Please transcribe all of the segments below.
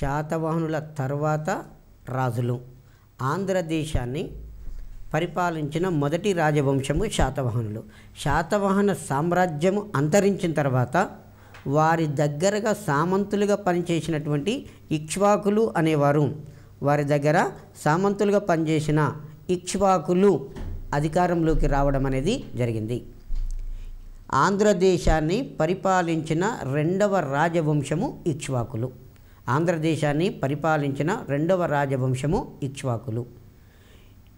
శాతవాహనుల తర్వాత రాజులు ఆంధ్రదేశాన్ని పరిపాలించిన మొదటి రాజవంశము శాతవాహనులు శాతవాహన సామ్రాజ్యము అంతరించిన తర్వాత వారి దగ్గరగా సామంతులుగా పనిచేసినటువంటి ఇక్ష్వాకులు అనేవారు వారి దగ్గర సామంతులుగా పనిచేసిన ఇక్ష్వాకులు అధికారంలోకి రావడం అనేది జరిగింది ఆంధ్రదేశాన్ని పరిపాలించిన రెండవ రాజవంశము ఇక్ష్వాకులు ఆంధ్రదేశాన్ని పరిపాలించిన రెండవ రాజవంశము ఇక్ష్వాకులు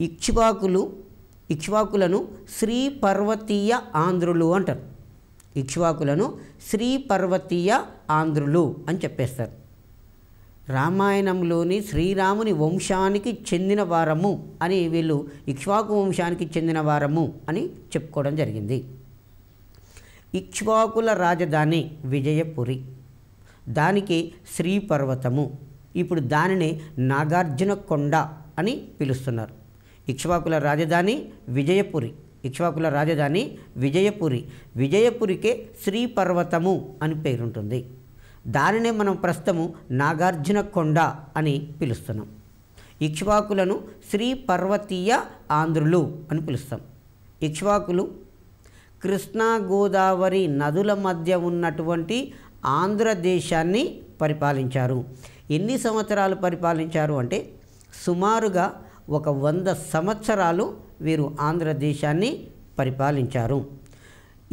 ఇక్ష్వాకులు ఇక్ష్వాకులను శ్రీ పర్వతీయ ఆంధ్రులు అంటారు ఇక్ష్వాకులను శ్రీ పర్వతీయ ఆంధ్రులు అని చెప్పేస్తారు రామాయణంలోని శ్రీరాముని వంశానికి చెందిన వారము అని వీళ్ళు ఇక్ష్వాకు వంశానికి చెందిన వారము అని చెప్పుకోవడం జరిగింది ఇక్ష్వాకుల రాజధాని విజయపురి దానికి శ్రీపర్వతము ఇప్పుడు దానిని నాగార్జున కొండ అని పిలుస్తున్నారు ఇక్ష్వాకుల రాజధాని విజయపురి ఇక్ష్వాకుల రాజధాని విజయపురి విజయపురికే శ్రీపర్వతము అని పేరుంటుంది దానినే మనం ప్రస్తుతము నాగార్జున కొండ అని పిలుస్తున్నాం ఇక్ష్వాకులను శ్రీపర్వతీయ ఆంధ్రులు అని పిలుస్తాం ఇక్ష్వాకులు కృష్ణా గోదావరి నదుల మధ్య ఉన్నటువంటి ఆంధ్రదేశాన్ని పరిపాలించారు ఎన్ని సంవత్సరాలు పరిపాలించారు అంటే సుమారుగా ఒక వంద సంవత్సరాలు వీరు ఆంధ్రదేశాన్ని పరిపాలించారు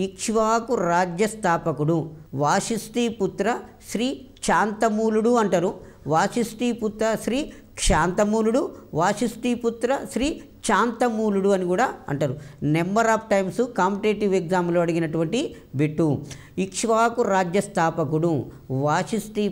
ఇక్ష్వాకు రాజ్య స్థాపకుడు వాసిష్ఠీపుత్ర శ్రీ శాంతమూలుడు అంటారు వాసిష్ఠీపుత్ర శ్రీ క్షాంతమూలుడు వాసిష్ఠీపుత్ర శ్రీ శాంతమూలుడు అని కూడా అంటారు నెంబర్ ఆఫ్ టైమ్స్ కాంపిటేటివ్ ఎగ్జామ్లో అడిగినటువంటి బిట్టు ఇక్ష్వాకు రాజ్య స్థాపకుడు వాసిష్ఠి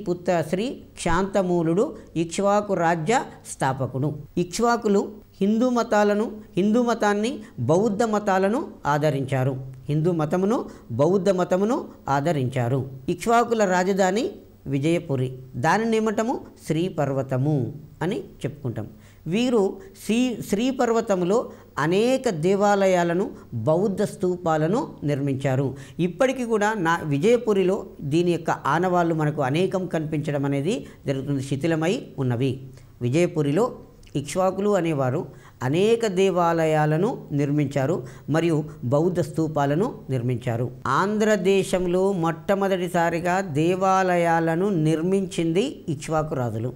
శ్రీ శాంతమూలుడు ఇక్ష్వాకు రాజ్య స్థాపకుడు ఇక్ష్వాకులు హిందూ మతాలను హిందూ మతాన్ని బౌద్ధ మతాలను ఆదరించారు హిందూ మతమును బౌద్ధ మతమును ఆదరించారు ఇక్ష్వాకుల రాజధాని విజయపురి దానిని శ్రీ శ్రీపర్వతము అని చెప్పుకుంటాం వీరు శ్రీ శ్రీపర్వతములో అనేక దేవాలయాలను బౌద్ధ స్తూపాలను నిర్మించారు ఇప్పటికీ కూడా నా విజయపురిలో దీని యొక్క ఆనవాళ్ళు మనకు అనేకం కనిపించడం అనేది జరుగుతుంది శిథిలమై ఉన్నవి విజయపురిలో ఇక్ష్వాకులు అనేవారు అనేక దేవాలయాలను నిర్మించారు మరియు బౌద్ధ స్తూపాలను నిర్మించారు ఆంధ్రదేశంలో మొట్టమొదటిసారిగా దేవాలయాలను నిర్మించింది ఇక్ష్వాకు రాజులు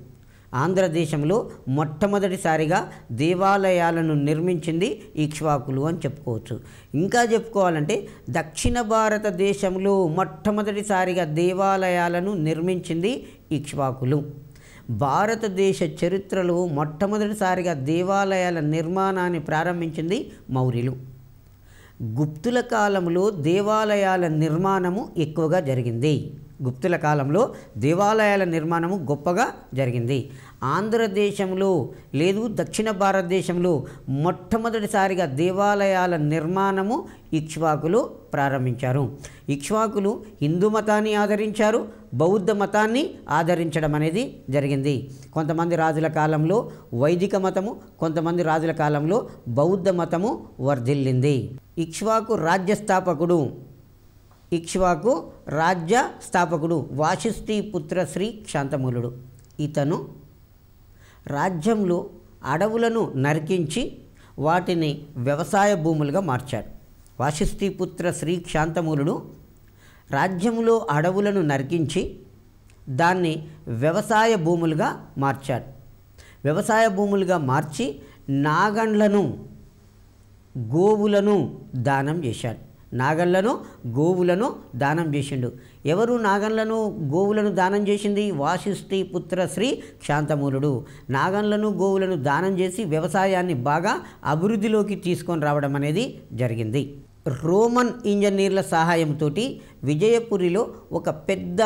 ఆంధ్రదేశంలో మొట్టమొదటిసారిగా దేవాలయాలను నిర్మించింది ఇక్ష్వాకులు అని చెప్పుకోవచ్చు ఇంకా చెప్పుకోవాలంటే దక్షిణ భారతదేశంలో మొట్టమొదటిసారిగా దేవాలయాలను నిర్మించింది ఇక్ష్వాకులు భారతదేశ చరిత్రలో మొట్టమొదటిసారిగా దేవాలయాల నిర్మాణాన్ని ప్రారంభించింది మౌర్యులు గుప్తుల కాలంలో దేవాలయాల నిర్మాణము ఎక్కువగా జరిగింది గుప్తుల కాలంలో దేవాలయాల నిర్మాణము గొప్పగా జరిగింది ఆంధ్రదేశంలో లేదు దక్షిణ భారతదేశంలో మొట్టమొదటిసారిగా దేవాలయాల నిర్మాణము ఇక్ష్వాకులు ప్రారంభించారు ఇక్ష్వాకులు హిందూ మతాన్ని ఆదరించారు బౌద్ధ మతాన్ని ఆదరించడం అనేది జరిగింది కొంతమంది రాజుల కాలంలో వైదిక మతము కొంతమంది రాజుల కాలంలో బౌద్ధ మతము వర్ధిల్లింది ఇక్ష్వాకు రాజ్యస్థాపకుడు ఇక్ష్వాకు రాజ్య స్థాపకుడు వాసిష్ఠి పుత్ర శ్రీ క్షాంతమూలుడు ఇతను రాజ్యంలో అడవులను నరికించి వాటిని వ్యవసాయ భూములుగా మార్చాడు పుత్ర శ్రీ క్షాంతమూలుడు రాజ్యంలో అడవులను నరికించి దాన్ని వ్యవసాయ భూములుగా మార్చాడు వ్యవసాయ భూములుగా మార్చి నాగండ్లను గోవులను దానం చేశాడు నాగళ్లను గోవులను దానం చేసిండు ఎవరు నాగన్లను గోవులను దానం చేసింది వాసిష్ఠి పుత్ర శ్రీ శాంతమూలుడు నాగన్లను గోవులను దానం చేసి వ్యవసాయాన్ని బాగా అభివృద్ధిలోకి తీసుకొని రావడం అనేది జరిగింది రోమన్ ఇంజనీర్ల సహాయంతో విజయపురిలో ఒక పెద్ద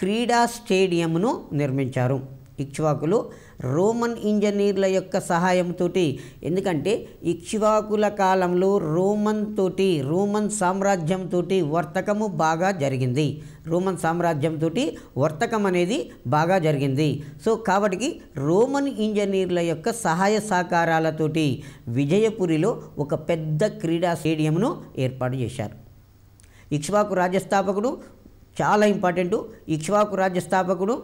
క్రీడా స్టేడియంను నిర్మించారు ఇక్ష్వాకులు రోమన్ ఇంజనీర్ల యొక్క సహాయంతో ఎందుకంటే ఇక్ష్వాకుల కాలంలో రోమన్ తోటి రోమన్ సామ్రాజ్యంతో వర్తకము బాగా జరిగింది రోమన్ సామ్రాజ్యంతో వర్తకం అనేది బాగా జరిగింది సో కాబట్టి రోమన్ ఇంజనీర్ల యొక్క సహాయ సహకారాలతోటి విజయపురిలో ఒక పెద్ద క్రీడా స్టేడియంను ఏర్పాటు చేశారు ఇక్ష్వాకు రాజ్యస్థాపకుడు చాలా ఇంపార్టెంటు ఇక్ష్వాకు రాజ్యస్థాపకుడు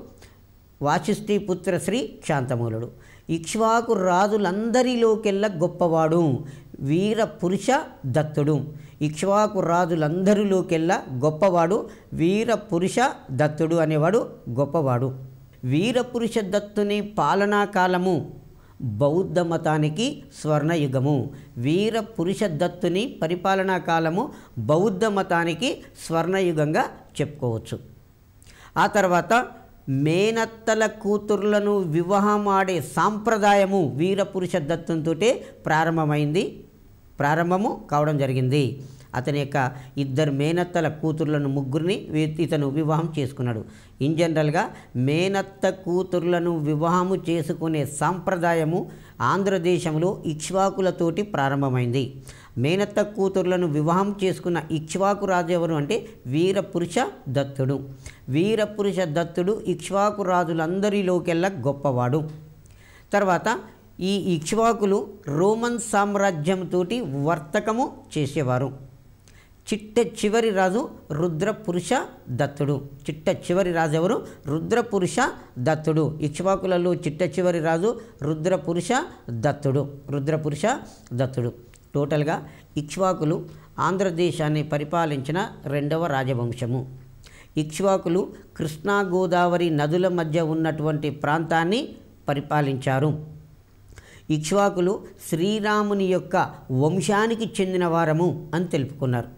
వాసిష్ఠీపుత్ర శ్రీ శాంతమూలుడు ఇక్ష్వాకు రాజులందరిలోకెళ్ళ గొప్పవాడు వీర పురుష దత్తుడు ఇక్ష్వాకు రాజులందరిలోకెల్లా గొప్పవాడు వీర పురుష దత్తుడు అనేవాడు గొప్పవాడు వీరపురుష దత్తుని పాలనా కాలము బౌద్ధ మతానికి స్వర్ణయుగము వీర పురుష దత్తుని పరిపాలనా కాలము బౌద్ధ మతానికి స్వర్ణయుగంగా చెప్పుకోవచ్చు ఆ తర్వాత మేనత్తల కూతుర్లను వివాహమాడే సాంప్రదాయము వీరపురుష దత్తంతో ప్రారంభమైంది ప్రారంభము కావడం జరిగింది అతని యొక్క ఇద్దరు మేనత్తల కూతుర్లను ముగ్గురిని ఇతను వివాహం చేసుకున్నాడు ఇన్ జనరల్గా మేనత్త కూతుర్లను వివాహము చేసుకునే సాంప్రదాయము ఆంధ్రదేశంలో ఇక్ష్వాకులతోటి ప్రారంభమైంది మేనత్త కూతుర్లను వివాహం చేసుకున్న ఇక్ష్వాకు రాజు ఎవరు అంటే వీరపురుష దత్తుడు వీరపురుష దత్తుడు ఇక్ష్వాకు రాజులందరిలోకెల్లా గొప్పవాడు తర్వాత ఈ ఇక్ష్వాకులు రోమన్ సామ్రాజ్యంతోటి వర్తకము చేసేవారు చిట్ట చివరి రాజు రుద్రపురుష దత్తుడు చిట్ట చివరి రాజు ఎవరు రుద్రపురుష దత్తుడు ఇక్ష్వాకులలో చిట్ట చివరి రాజు రుద్రపురుష దత్తుడు రుద్రపురుష దత్తుడు టోటల్గా ఇక్ష్వాకులు ఆంధ్రదేశాన్ని పరిపాలించిన రెండవ రాజవంశము ఇక్ష్వాకులు కృష్ణా గోదావరి నదుల మధ్య ఉన్నటువంటి ప్రాంతాన్ని పరిపాలించారు ఇక్ష్వాకులు శ్రీరాముని యొక్క వంశానికి చెందిన వారము అని తెలుపుకున్నారు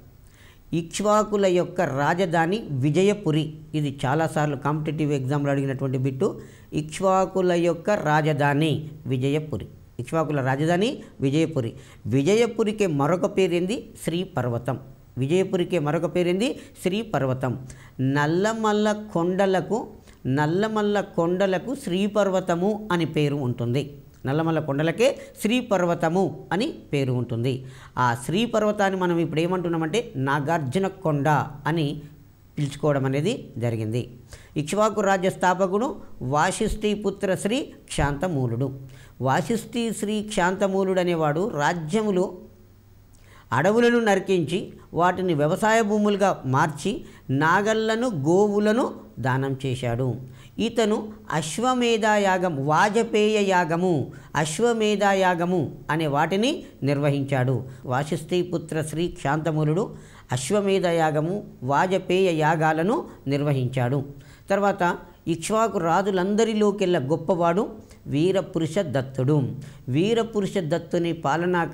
ఇక్ష్వాకుల యొక్క రాజధాని విజయపురి ఇది చాలాసార్లు కాంపిటేటివ్ ఎగ్జామ్లో అడిగినటువంటి బిట్టు ఇక్ష్వాకుల యొక్క రాజధాని విజయపురి ఇక్ష్వాకుల రాజధాని విజయపురి విజయపురికి మరొక పేరేంది శ్రీ పర్వతం విజయపురికే మరొక పేరింది శ్రీ పర్వతం నల్లమల్ల కొండలకు నల్లమల్ల కొండలకు శ్రీపర్వతము అని పేరు ఉంటుంది నల్లమల్ల కొండలకే శ్రీపర్వతము అని పేరు ఉంటుంది ఆ శ్రీపర్వతాన్ని మనం ఇప్పుడు ఏమంటున్నామంటే నాగార్జున కొండ అని పిలుచుకోవడం అనేది జరిగింది ఇక్ష్వాకు రాజ్య స్థాపకుడు వాసిష్ఠి పుత్ర శ్రీ క్షాంతమూలుడు వాసిష్ఠి శ్రీ క్షాంతమూలుడు అనేవాడు రాజ్యములు అడవులను నరికించి వాటిని వ్యవసాయ భూములుగా మార్చి నాగళ్లను గోవులను దానం చేశాడు ఇతను అశ్వమేధాయాగం వాజపేయ యాగము అశ్వమేధాయాగము అనే వాటిని నిర్వహించాడు వాసిష్ఠీపుత్ర శ్రీ శాంతమూలుడు అశ్వమేధాయాగము వాజపేయ యాగాలను నిర్వహించాడు తర్వాత ఇక్ష్వాకు రాజులందరిలోకెళ్ళ గొప్పవాడు వీరపురుష దత్తుడు వీరపురుష దత్తుని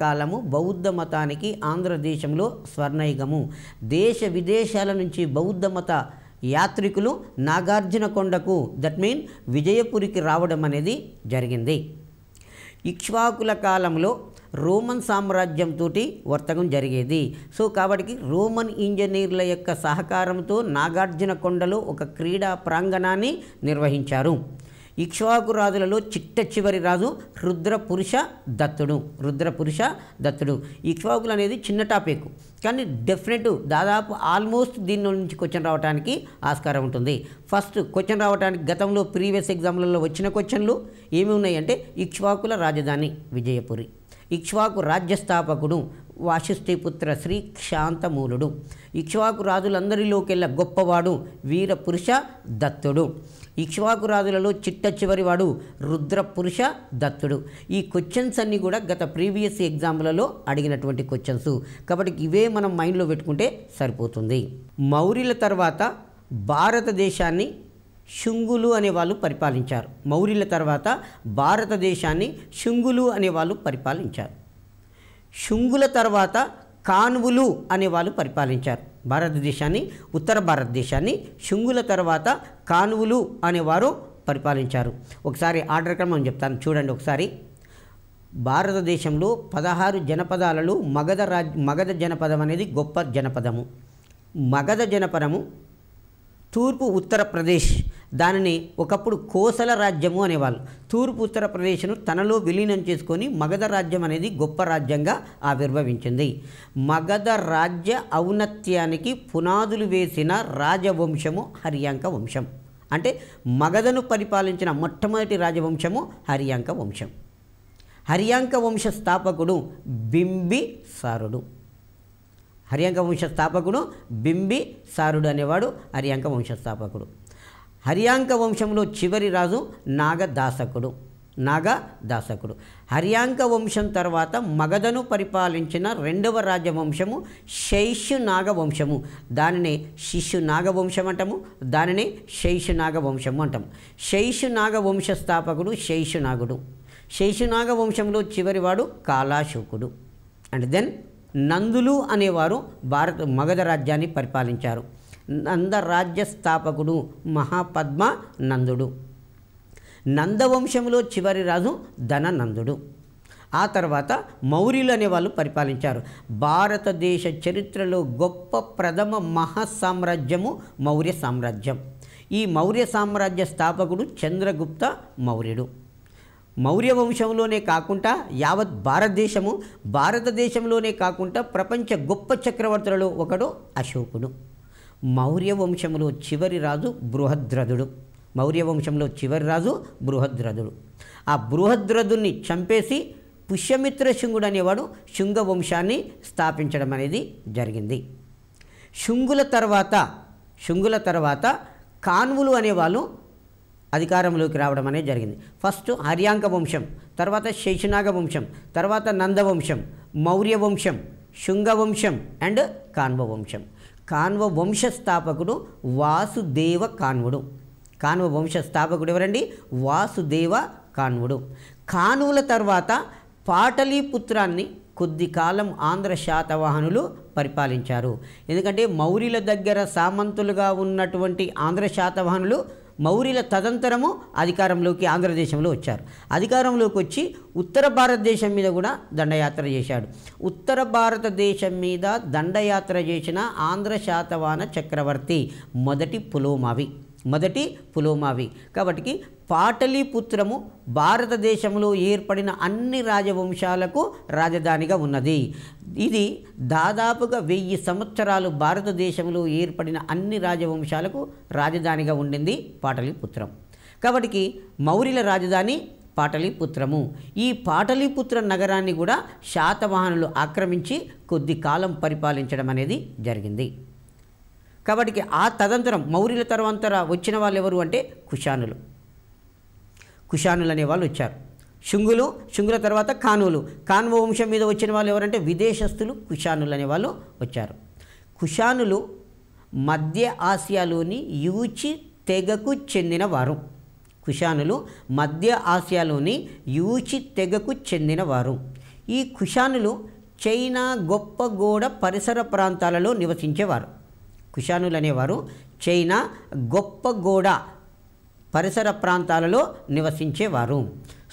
కాలము బౌద్ధ మతానికి ఆంధ్రదేశంలో స్వర్ణయుగము దేశ విదేశాల నుంచి బౌద్ధ మత యాత్రికులు నాగార్జునకొండకు దట్ మీన్ విజయపురికి రావడం అనేది జరిగింది ఇక్ష్వాకుల కాలంలో రోమన్ సామ్రాజ్యంతో వర్తకం జరిగేది సో కాబట్టి రోమన్ ఇంజనీర్ల యొక్క సహకారంతో నాగార్జున కొండలో ఒక క్రీడా ప్రాంగణాన్ని నిర్వహించారు ఇక్ష్వాకు రాజులలో చిట్ట చివరి రాజు రుద్రపురుష దత్తుడు రుద్రపురుష దత్తుడు ఇక్ష్వాకులు అనేది చిన్న టాపిక్ కానీ డెఫినెట్ దాదాపు ఆల్మోస్ట్ దీని నుంచి క్వశ్చన్ రావడానికి ఆస్కారం ఉంటుంది ఫస్ట్ క్వశ్చన్ రావడానికి గతంలో ప్రీవియస్ ఎగ్జామ్లలో వచ్చిన క్వశ్చన్లు ఏమి ఉన్నాయంటే ఇక్ష్వాకుల రాజధాని విజయపురి ఇక్ష్వాకు రాజ్యస్థాపకుడు వాసిష్ఠిపుత్ర శ్రీ క్షాంతమూలుడు ఇక్ష్వాకు రాజులందరిలోకెల్లా గొప్పవాడు వీరపురుష దత్తుడు ఇక్ష్వాకు రాజులలో చిట్ట చివరివాడు రుద్రపురుష దత్తుడు ఈ క్వశ్చన్స్ అన్నీ కూడా గత ప్రీవియస్ ఎగ్జామ్లలో అడిగినటువంటి క్వశ్చన్స్ కాబట్టి ఇవే మనం మైండ్లో పెట్టుకుంటే సరిపోతుంది మౌర్యుల తర్వాత భారతదేశాన్ని శుంగులు అనేవాళ్ళు పరిపాలించారు మౌర్యుల తర్వాత భారతదేశాన్ని శుంగులు అనేవాళ్ళు పరిపాలించారు శుంగుల తర్వాత కానువులు అనేవాళ్ళు పరిపాలించారు భారతదేశాన్ని ఉత్తర భారతదేశాన్ని శుంగుల తర్వాత కానువులు అనేవారు పరిపాలించారు ఒకసారి ఆర్డర్ క్రమం చెప్తాను చూడండి ఒకసారి భారతదేశంలో పదహారు జనపదాలలో మగధ రాజ్ మగధ జనపదం అనేది గొప్ప జనపదము మగధ జనపదము తూర్పు ఉత్తరప్రదేశ్ దానిని ఒకప్పుడు కోసల రాజ్యము అనేవాళ్ళు తూర్పు ఉత్తరప్రదేశ్ను తనలో విలీనం చేసుకొని మగధ రాజ్యం అనేది గొప్ప రాజ్యంగా ఆవిర్భవించింది మగధ రాజ్య ఔన్నత్యానికి పునాదులు వేసిన రాజవంశము హరియాంక వంశం అంటే మగధను పరిపాలించిన మొట్టమొదటి రాజవంశము హరియాంక వంశం హరియాంక వంశ స్థాపకుడు బింబిసారుడు హరియాంక వంశ స్థాపకుడు బింబిసారుడు అనేవాడు హరియాంక వంశ స్థాపకుడు హర్యాంక వంశంలో చివరి రాజు నాగదాసకుడు నాగదాసకుడు హర్యాంక వంశం తర్వాత మగధను పరిపాలించిన రెండవ రాజవంశము శైష్యు నాగవంశము దానినే శిష్యు నాగవంశం అంటాము దానినే శైష్యు నాగవంశము అంటాము శైష్యు నాగవంశ స్థాపకుడు శైష్యునాగుడు శైష్యునాగ వంశంలో చివరివాడు కాళాశోకుడు అండ్ దెన్ నందులు అనేవారు భారత మగధ రాజ్యాన్ని పరిపాలించారు నందరాజ్య స్థాపకుడు మహాపద్మ నందుడు నందవంశంలో చివరి రాజు ధననందుడు ఆ తర్వాత మౌర్యులు అనేవాళ్ళు పరిపాలించారు భారతదేశ చరిత్రలో గొప్ప ప్రథమ మహాసామ్రాజ్యము మౌర్య సామ్రాజ్యం ఈ మౌర్య సామ్రాజ్య స్థాపకుడు చంద్రగుప్త మౌర్యుడు మౌర్య వంశంలోనే కాకుండా యావత్ భారతదేశము భారతదేశంలోనే కాకుండా ప్రపంచ గొప్ప చక్రవర్తులలో ఒకడు అశోకుడు మౌర్య వంశంలో చివరి రాజు బృహద్రథుడు మౌర్య వంశంలో చివరి రాజు బృహద్రథుడు ఆ బృహద్రథుని చంపేసి పుష్యమిత్ర శుంగుడు అనేవాడు శుంగ వంశాన్ని స్థాపించడం అనేది జరిగింది శుంగుల తర్వాత శుంగుల తర్వాత కాన్వులు అనేవాళ్ళు అధికారంలోకి రావడం అనేది జరిగింది ఫస్ట్ హర్యాంక వంశం తర్వాత శేషనాగ వంశం తర్వాత నందవంశం మౌర్య వంశం శుంగ వంశం అండ్ కాన్వ వంశం కాన్వ వంశస్థాపకుడు వాసుదేవ కాన్వుడు కాన్వ వంశస్థాపకుడు ఎవరండి వాసుదేవ కాన్వుడు కానువుల తర్వాత పాటలీపుత్రాన్ని కొద్ది కాలం ఆంధ్ర శాతవాహనులు పరిపాలించారు ఎందుకంటే మౌర్యుల దగ్గర సామంతులుగా ఉన్నటువంటి ఆంధ్ర శాతవాహనులు మౌర్యుల తదంతరము అధికారంలోకి ఆంధ్రదేశంలో వచ్చారు అధికారంలోకి వచ్చి ఉత్తర భారతదేశం మీద కూడా దండయాత్ర చేశాడు ఉత్తర భారతదేశం మీద దండయాత్ర చేసిన ఆంధ్ర శాతవాన చక్రవర్తి మొదటి పులోమావి మొదటి పులోమావి కాబట్టి పాటలీపుత్రము భారతదేశంలో ఏర్పడిన అన్ని రాజవంశాలకు రాజధానిగా ఉన్నది ఇది దాదాపుగా వెయ్యి సంవత్సరాలు భారతదేశంలో ఏర్పడిన అన్ని రాజవంశాలకు రాజధానిగా ఉండింది పాటలీపుత్రం కాబట్టి మౌర్యుల రాజధాని పాటలీపుత్రము ఈ పాటలీపుత్ర నగరాన్ని కూడా శాతవాహనులు ఆక్రమించి కొద్ది కాలం పరిపాలించడం అనేది జరిగింది కాబట్టి ఆ తదంతరం మౌర్యుల తర్వాత వచ్చిన వాళ్ళు ఎవరు అంటే కుషానులు కుషానులు అనేవాళ్ళు వచ్చారు శుంగులు శుంగుల తర్వాత కానువులు కాన్వ వంశం మీద వచ్చిన వాళ్ళు ఎవరంటే విదేశస్థులు కుషానులు అనేవాళ్ళు వచ్చారు కుషానులు మధ్య ఆసియాలోని యూచి తెగకు చెందినవారు కుషానులు మధ్య ఆసియాలోని యూచి తెగకు చెందినవారు ఈ కుషానులు చైనా గొప్ప గోడ పరిసర ప్రాంతాలలో నివసించేవారు కుషానులు అనేవారు చైనా గొప్ప గోడ పరిసర ప్రాంతాలలో నివసించేవారు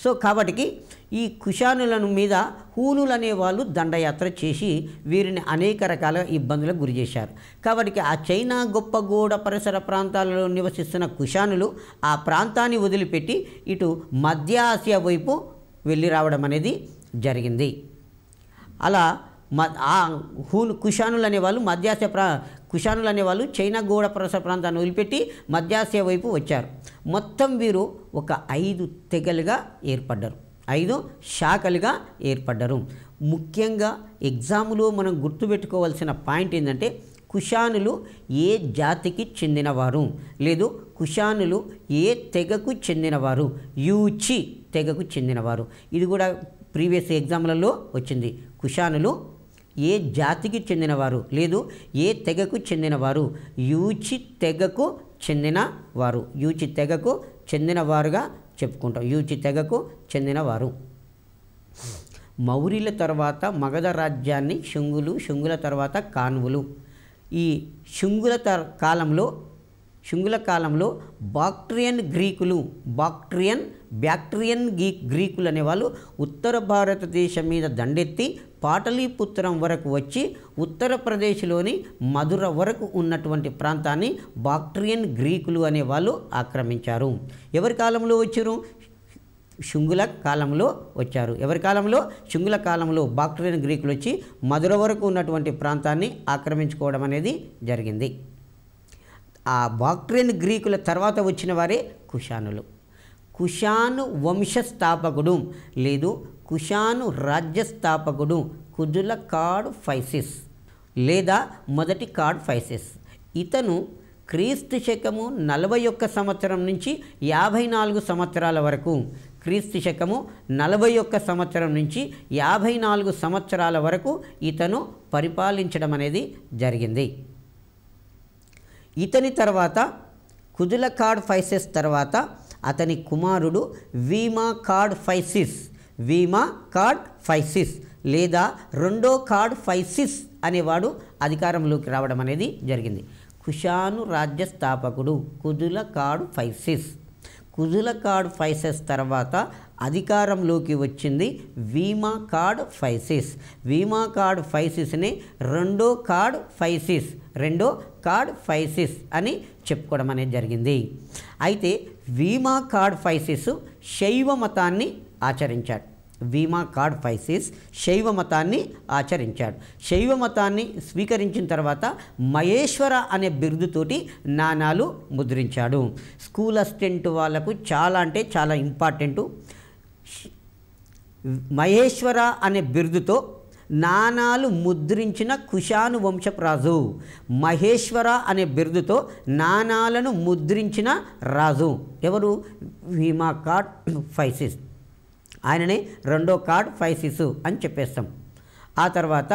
సో కాబట్టి ఈ కుషానులను మీద హూనులు అనేవాళ్ళు వాళ్ళు దండయాత్ర చేసి వీరిని అనేక రకాల ఇబ్బందులకు గురి చేశారు కాబట్టి ఆ చైనా గొప్ప గోడ పరిసర ప్రాంతాలలో నివసిస్తున్న కుషానులు ఆ ప్రాంతాన్ని వదిలిపెట్టి ఇటు మధ్య ఆసియా వైపు వెళ్ళి రావడం అనేది జరిగింది అలా మ ఆ హూను కుషానులు అనేవాళ్ళు మధ్యాసియా ప్రా కుషానులు అనేవాళ్ళు చైనా గోడ ప్రస ప్రాంతాన్ని వదిలిపెట్టి మధ్యాసియా వైపు వచ్చారు మొత్తం వీరు ఒక ఐదు తెగలుగా ఏర్పడ్డారు ఐదు శాఖలుగా ఏర్పడ్డారు ముఖ్యంగా ఎగ్జాములో మనం గుర్తుపెట్టుకోవాల్సిన పాయింట్ ఏంటంటే కుషానులు ఏ జాతికి చెందినవారు లేదు కుషానులు ఏ తెగకు చెందినవారు యూచి తెగకు చెందినవారు ఇది కూడా ప్రీవియస్ ఎగ్జామ్లలో వచ్చింది కుషానులు ఏ జాతికి చెందినవారు లేదు ఏ తెగకు చెందినవారు యూచి తెగకు చెందినవారు యూచి తెగకు చెందినవారుగా చెప్పుకుంటాం యూచి తెగకు చెందినవారు మౌర్యుల తర్వాత మగధ రాజ్యాన్ని శుంగులు శుంగుల తర్వాత కాన్వులు ఈ శుంగుల తర్ కాలంలో శుంగుల కాలంలో బాక్ట్రియన్ గ్రీకులు బాక్ట్రియన్ బ్యాక్ట్రియన్ గ్రీకులు అనేవాళ్ళు ఉత్తర భారతదేశం మీద దండెత్తి పాటలీపుత్రం వరకు వచ్చి ఉత్తరప్రదేశ్లోని మధుర వరకు ఉన్నటువంటి ప్రాంతాన్ని బాక్ట్రియన్ గ్రీకులు అనే వాళ్ళు ఆక్రమించారు ఎవరి కాలంలో వచ్చారు శుంగుల కాలంలో వచ్చారు ఎవరి కాలంలో శుంగుల కాలంలో బాక్ట్రియన్ గ్రీకులు వచ్చి మధుర వరకు ఉన్నటువంటి ప్రాంతాన్ని ఆక్రమించుకోవడం అనేది జరిగింది ఆ బాక్ట్రియన్ గ్రీకుల తర్వాత వచ్చిన వారే కుషానులు కుషాను వంశస్థాపకుడు లేదు కుషాను రాజ్యస్థాపకుడు కుజుల కార్డ్ ఫైసిస్ లేదా మొదటి కార్డ్ ఫైసిస్ ఇతను క్రీస్తు శకము నలభై ఒక్క సంవత్సరం నుంచి యాభై నాలుగు సంవత్సరాల వరకు క్రీస్తు శకము నలభై ఒక్క సంవత్సరం నుంచి యాభై నాలుగు సంవత్సరాల వరకు ఇతను పరిపాలించడం అనేది జరిగింది ఇతని తర్వాత కుజుల కార్డ్ ఫైసిస్ తర్వాత అతని కుమారుడు వీమా కార్డ్ ఫైసిస్ వీమా కార్డ్ ఫైసిస్ లేదా రెండో కార్డ్ ఫైసిస్ అనేవాడు అధికారంలోకి రావడం అనేది జరిగింది కుషాను రాజ్య స్థాపకుడు కుజుల కార్డ్ ఫైసిస్ కుజుల కార్డ్ ఫైసెస్ తర్వాత అధికారంలోకి వచ్చింది వీమా కార్డ్ ఫైసిస్ వీమా కార్డ్ ఫైసిస్ని రెండో కార్డ్ ఫైసిస్ రెండో కార్డ్ ఫైసిస్ అని చెప్పుకోవడం అనేది జరిగింది అయితే వీమా కార్డ్ ఫైసిస్ శైవ మతాన్ని ఆచరించాడు భీమా కార్డ్ ఫైసిస్ శైవ మతాన్ని ఆచరించాడు శైవ మతాన్ని స్వీకరించిన తర్వాత మహేశ్వర అనే బిరుదుతోటి నాణాలు ముద్రించాడు స్కూల్ అసిస్టెంట్ వాళ్ళకు చాలా అంటే చాలా ఇంపార్టెంటు మహేశ్వర అనే బిరుదుతో నాణాలు ముద్రించిన కుషాను వంశప్రాజు మహేశ్వర అనే బిరుదుతో నాణాలను ముద్రించిన రాజు ఎవరు వీమా కార్డ్ ఫైసిస్ట్ ఆయనని రెండో కార్డ్ ఫైసిసు అని చెప్పేస్తాం ఆ తర్వాత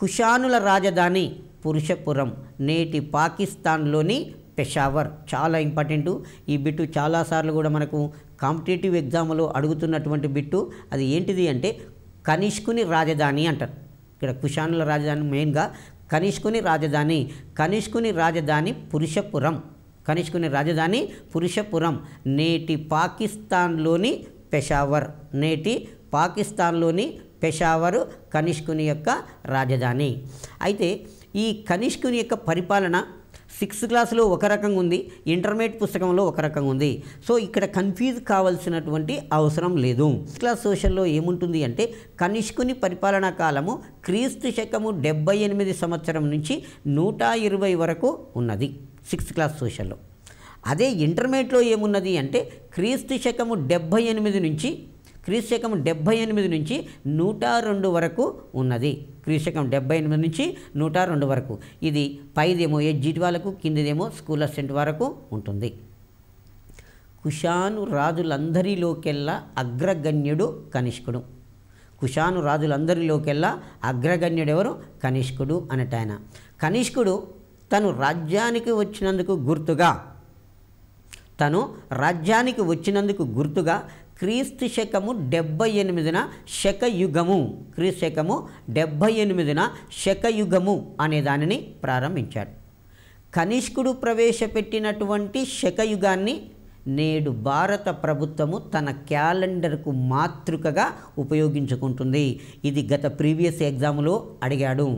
కుషానుల రాజధాని పురుషపురం నేటి పాకిస్తాన్లోని పెషావర్ చాలా ఇంపార్టెంట్ ఈ బిట్టు చాలాసార్లు కూడా మనకు కాంపిటేటివ్ ఎగ్జామ్లో అడుగుతున్నటువంటి బిట్టు అది ఏంటిది అంటే కనిష్కుని రాజధాని అంటారు ఇక్కడ కుషానుల రాజధాని మెయిన్గా కనిష్కుని రాజధాని కనిష్కుని రాజధాని పురుషపురం కనిష్కుని రాజధాని పురుషపురం నేటి పాకిస్తాన్లోని పెషావర్ నేటి పాకిస్తాన్లోని పెషావరు కనిష్కుని యొక్క రాజధాని అయితే ఈ కనిష్కుని యొక్క పరిపాలన సిక్స్త్ క్లాస్లో ఒక రకంగా ఉంది ఇంటర్మీడియట్ పుస్తకంలో ఒక రకంగా ఉంది సో ఇక్కడ కన్ఫ్యూజ్ కావాల్సినటువంటి అవసరం లేదు సిక్స్త్ క్లాస్ సోషల్లో ఏముంటుంది అంటే కనిష్కుని పరిపాలనా కాలము క్రీస్తు శకము డెబ్బై ఎనిమిది సంవత్సరం నుంచి నూట ఇరవై వరకు ఉన్నది సిక్స్త్ క్లాస్ సోషల్లో అదే ఇంటర్మీడియట్లో ఏమున్నది అంటే క్రీస్తు శకము డెబ్భై ఎనిమిది నుంచి క్రీస్తు శకం డెబ్భై ఎనిమిది నుంచి నూట రెండు వరకు ఉన్నది క్రీస్తు శకం డెబ్బై ఎనిమిది నుంచి నూట రెండు వరకు ఇది పైదేమో ఎడ్జిట్ వాళ్ళకు కిందదేమో స్కూల్ అసిస్టెంట్ వరకు ఉంటుంది కుషాను రాజులందరిలోకెల్లా అగ్రగణ్యుడు కనిష్కుడు కుషాను రాజులందరిలోకెల్లా అగ్రగణ్యుడెవరు కనిష్కుడు అనటాయన కనిష్కుడు తను రాజ్యానికి వచ్చినందుకు గుర్తుగా తను రాజ్యానికి వచ్చినందుకు గుర్తుగా క్రీస్తు శకము డెబ్బై ఎనిమిదిన శకయుగము క్రీస్తు శకము డెబ్బై ఎనిమిదిన శకయుగము అనే దానిని ప్రారంభించాడు కనిష్కుడు ప్రవేశపెట్టినటువంటి శకయుగాన్ని నేడు భారత ప్రభుత్వము తన క్యాలెండర్కు మాతృకగా ఉపయోగించుకుంటుంది ఇది గత ప్రీవియస్ ఎగ్జామ్లో అడిగాడు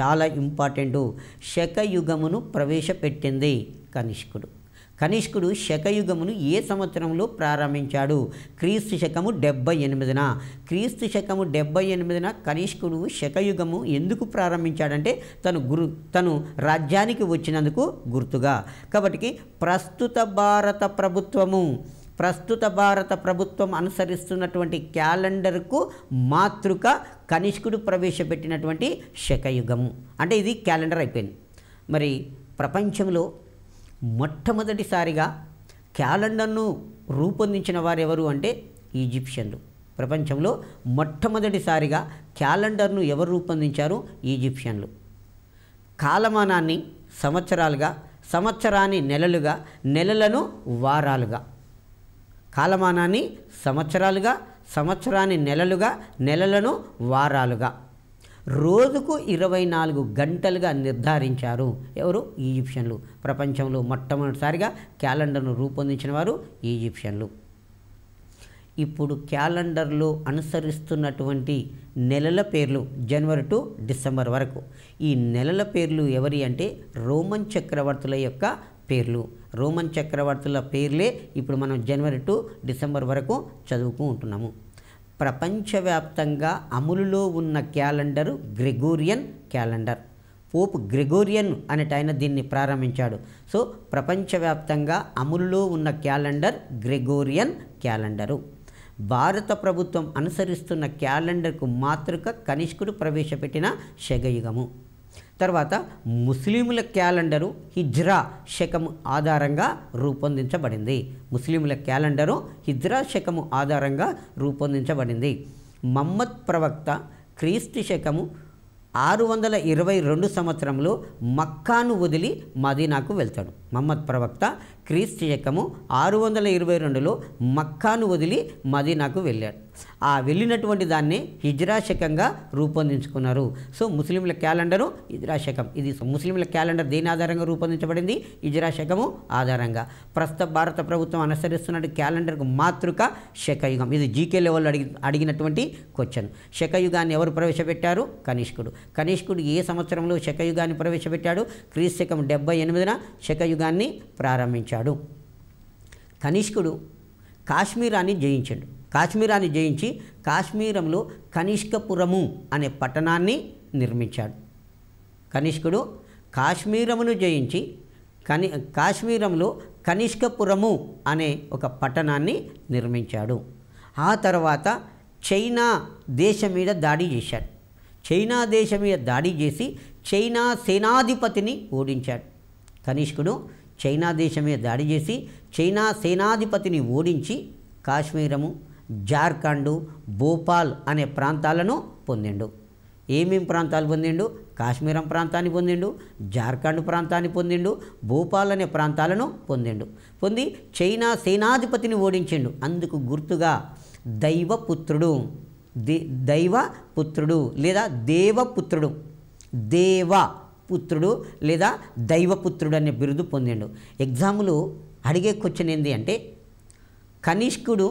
చాలా ఇంపార్టెంటు శకయుగమును ప్రవేశపెట్టింది కనిష్కుడు కనిష్కుడు శకయుగమును ఏ సంవత్సరంలో ప్రారంభించాడు క్రీస్తు శకము డెబ్బై ఎనిమిదిన క్రీస్తు శకము డెబ్బై ఎనిమిదిన కనిష్కుడు శకయుగము ఎందుకు ప్రారంభించాడంటే తను గురు తను రాజ్యానికి వచ్చినందుకు గుర్తుగా కాబట్టి ప్రస్తుత భారత ప్రభుత్వము ప్రస్తుత భారత ప్రభుత్వం అనుసరిస్తున్నటువంటి క్యాలెండర్కు మాతృక కనిష్కుడు ప్రవేశపెట్టినటువంటి శకయుగము అంటే ఇది క్యాలెండర్ అయిపోయింది మరి ప్రపంచంలో మొట్టమొదటిసారిగా క్యాలెండర్ను రూపొందించిన వారెవరు అంటే ఈజిప్షియన్లు ప్రపంచంలో మొట్టమొదటిసారిగా క్యాలెండర్ను ఎవరు రూపొందించారు ఈజిప్షియన్లు కాలమానాన్ని సంవత్సరాలుగా సంవత్సరాన్ని నెలలుగా నెలలను వారాలుగా కాలమానాన్ని సంవత్సరాలుగా సంవత్సరాన్ని నెలలుగా నెలలను వారాలుగా రోజుకు ఇరవై నాలుగు గంటలుగా నిర్ధారించారు ఎవరు ఈజిప్షియన్లు ప్రపంచంలో మొట్టమొదటిసారిగా క్యాలెండర్ను రూపొందించిన వారు ఈజిప్షియన్లు ఇప్పుడు క్యాలెండర్లో అనుసరిస్తున్నటువంటి నెలల పేర్లు జనవరి టు డిసెంబర్ వరకు ఈ నెలల పేర్లు ఎవరి అంటే రోమన్ చక్రవర్తుల యొక్క పేర్లు రోమన్ చక్రవర్తుల పేర్లే ఇప్పుడు మనం జనవరి టు డిసెంబర్ వరకు చదువుకుంటున్నాము ఉంటున్నాము ప్రపంచవ్యాప్తంగా అమలులో ఉన్న calendar Gregorian calendar Pope Gregorian అనేట ఆయన దీన్ని ప్రారంభించాడు సో ప్రపంచవ్యాప్తంగా అమలులో ఉన్న క్యాలెండర్ గ్రెగోరియన్ క్యాలెండరు భారత ప్రభుత్వం అనుసరిస్తున్న క్యాలెండర్కు మాతృక కనిష్కుడు ప్రవేశపెట్టిన శగయుగము తర్వాత ముస్లింల క్యాలెండరు హిజ్రా శకము ఆధారంగా రూపొందించబడింది ముస్లింల క్యాలెండరు హిజ్రా శకము ఆధారంగా రూపొందించబడింది మమ్మద్ ప్రవక్త క్రీస్తు శకము ఆరు వందల ఇరవై రెండు సంవత్సరంలో మక్కాను వదిలి మదీనాకు వెళ్తాడు మహమ్మద్ ప్రవక్త క్రీస్తు శకము ఆరు వందల ఇరవై రెండులో మక్కాను వదిలి మదీనాకు వెళ్ళాడు ఆ వెళ్ళినటువంటి దాన్ని హిజ్రాశకంగా రూపొందించుకున్నారు సో ముస్లింల క్యాలెండరు హిజ్రాశకం ఇది ముస్లింల క్యాలెండర్ దేని ఆధారంగా రూపొందించబడింది హిజ్రాశకము ఆధారంగా ప్రస్తుత భారత ప్రభుత్వం అనుసరిస్తున్న క్యాలెండర్కు మాతృక శకయుగం ఇది జీకే లెవెల్లో అడిగి అడిగినటువంటి క్వశ్చన్ శకయుగాన్ని ఎవరు ప్రవేశపెట్టారు కనిష్కుడు కనిష్కుడు ఏ సంవత్సరంలో శకయుగాన్ని ప్రవేశపెట్టాడు క్రీస్తు శకం డెబ్బై ఎనిమిదిన శకయుగాన్ని ప్రారంభించాడు వచ్చాడు కనిష్కుడు కాశ్మీరాన్ని జయించాడు కాశ్మీరాన్ని జయించి కాశ్మీరంలో కనిష్కపురము అనే పట్టణాన్ని నిర్మించాడు కనిష్కుడు కాశ్మీరమును జయించి కని కాశ్మీరంలో కనిష్కపురము అనే ఒక పట్టణాన్ని నిర్మించాడు ఆ తర్వాత చైనా దేశం మీద దాడి చేశాడు చైనా దేశం మీద దాడి చేసి చైనా సేనాధిపతిని ఓడించాడు కనిష్కుడు చైనా దేశమే దాడి చేసి చైనా సేనాధిపతిని ఓడించి కాశ్మీరము జార్ఖండు భోపాల్ అనే ప్రాంతాలను పొందిండు ఏమేం ప్రాంతాలు పొందిండు కాశ్మీరం ప్రాంతాన్ని పొందిండు జార్ఖండ్ ప్రాంతాన్ని పొందిండు భోపాల్ అనే ప్రాంతాలను పొందిండు పొంది చైనా సేనాధిపతిని ఓడించిండు అందుకు గుర్తుగా దైవపుత్రుడు దే దైవపుత్రుడు లేదా దేవపుత్రుడు దేవ పుత్రుడు లేదా దైవపుత్రుడు అనే బిరుదు పొందిండు ఎగ్జాములు అడిగే క్వశ్చన్ ఏంది అంటే కనిష్కుడు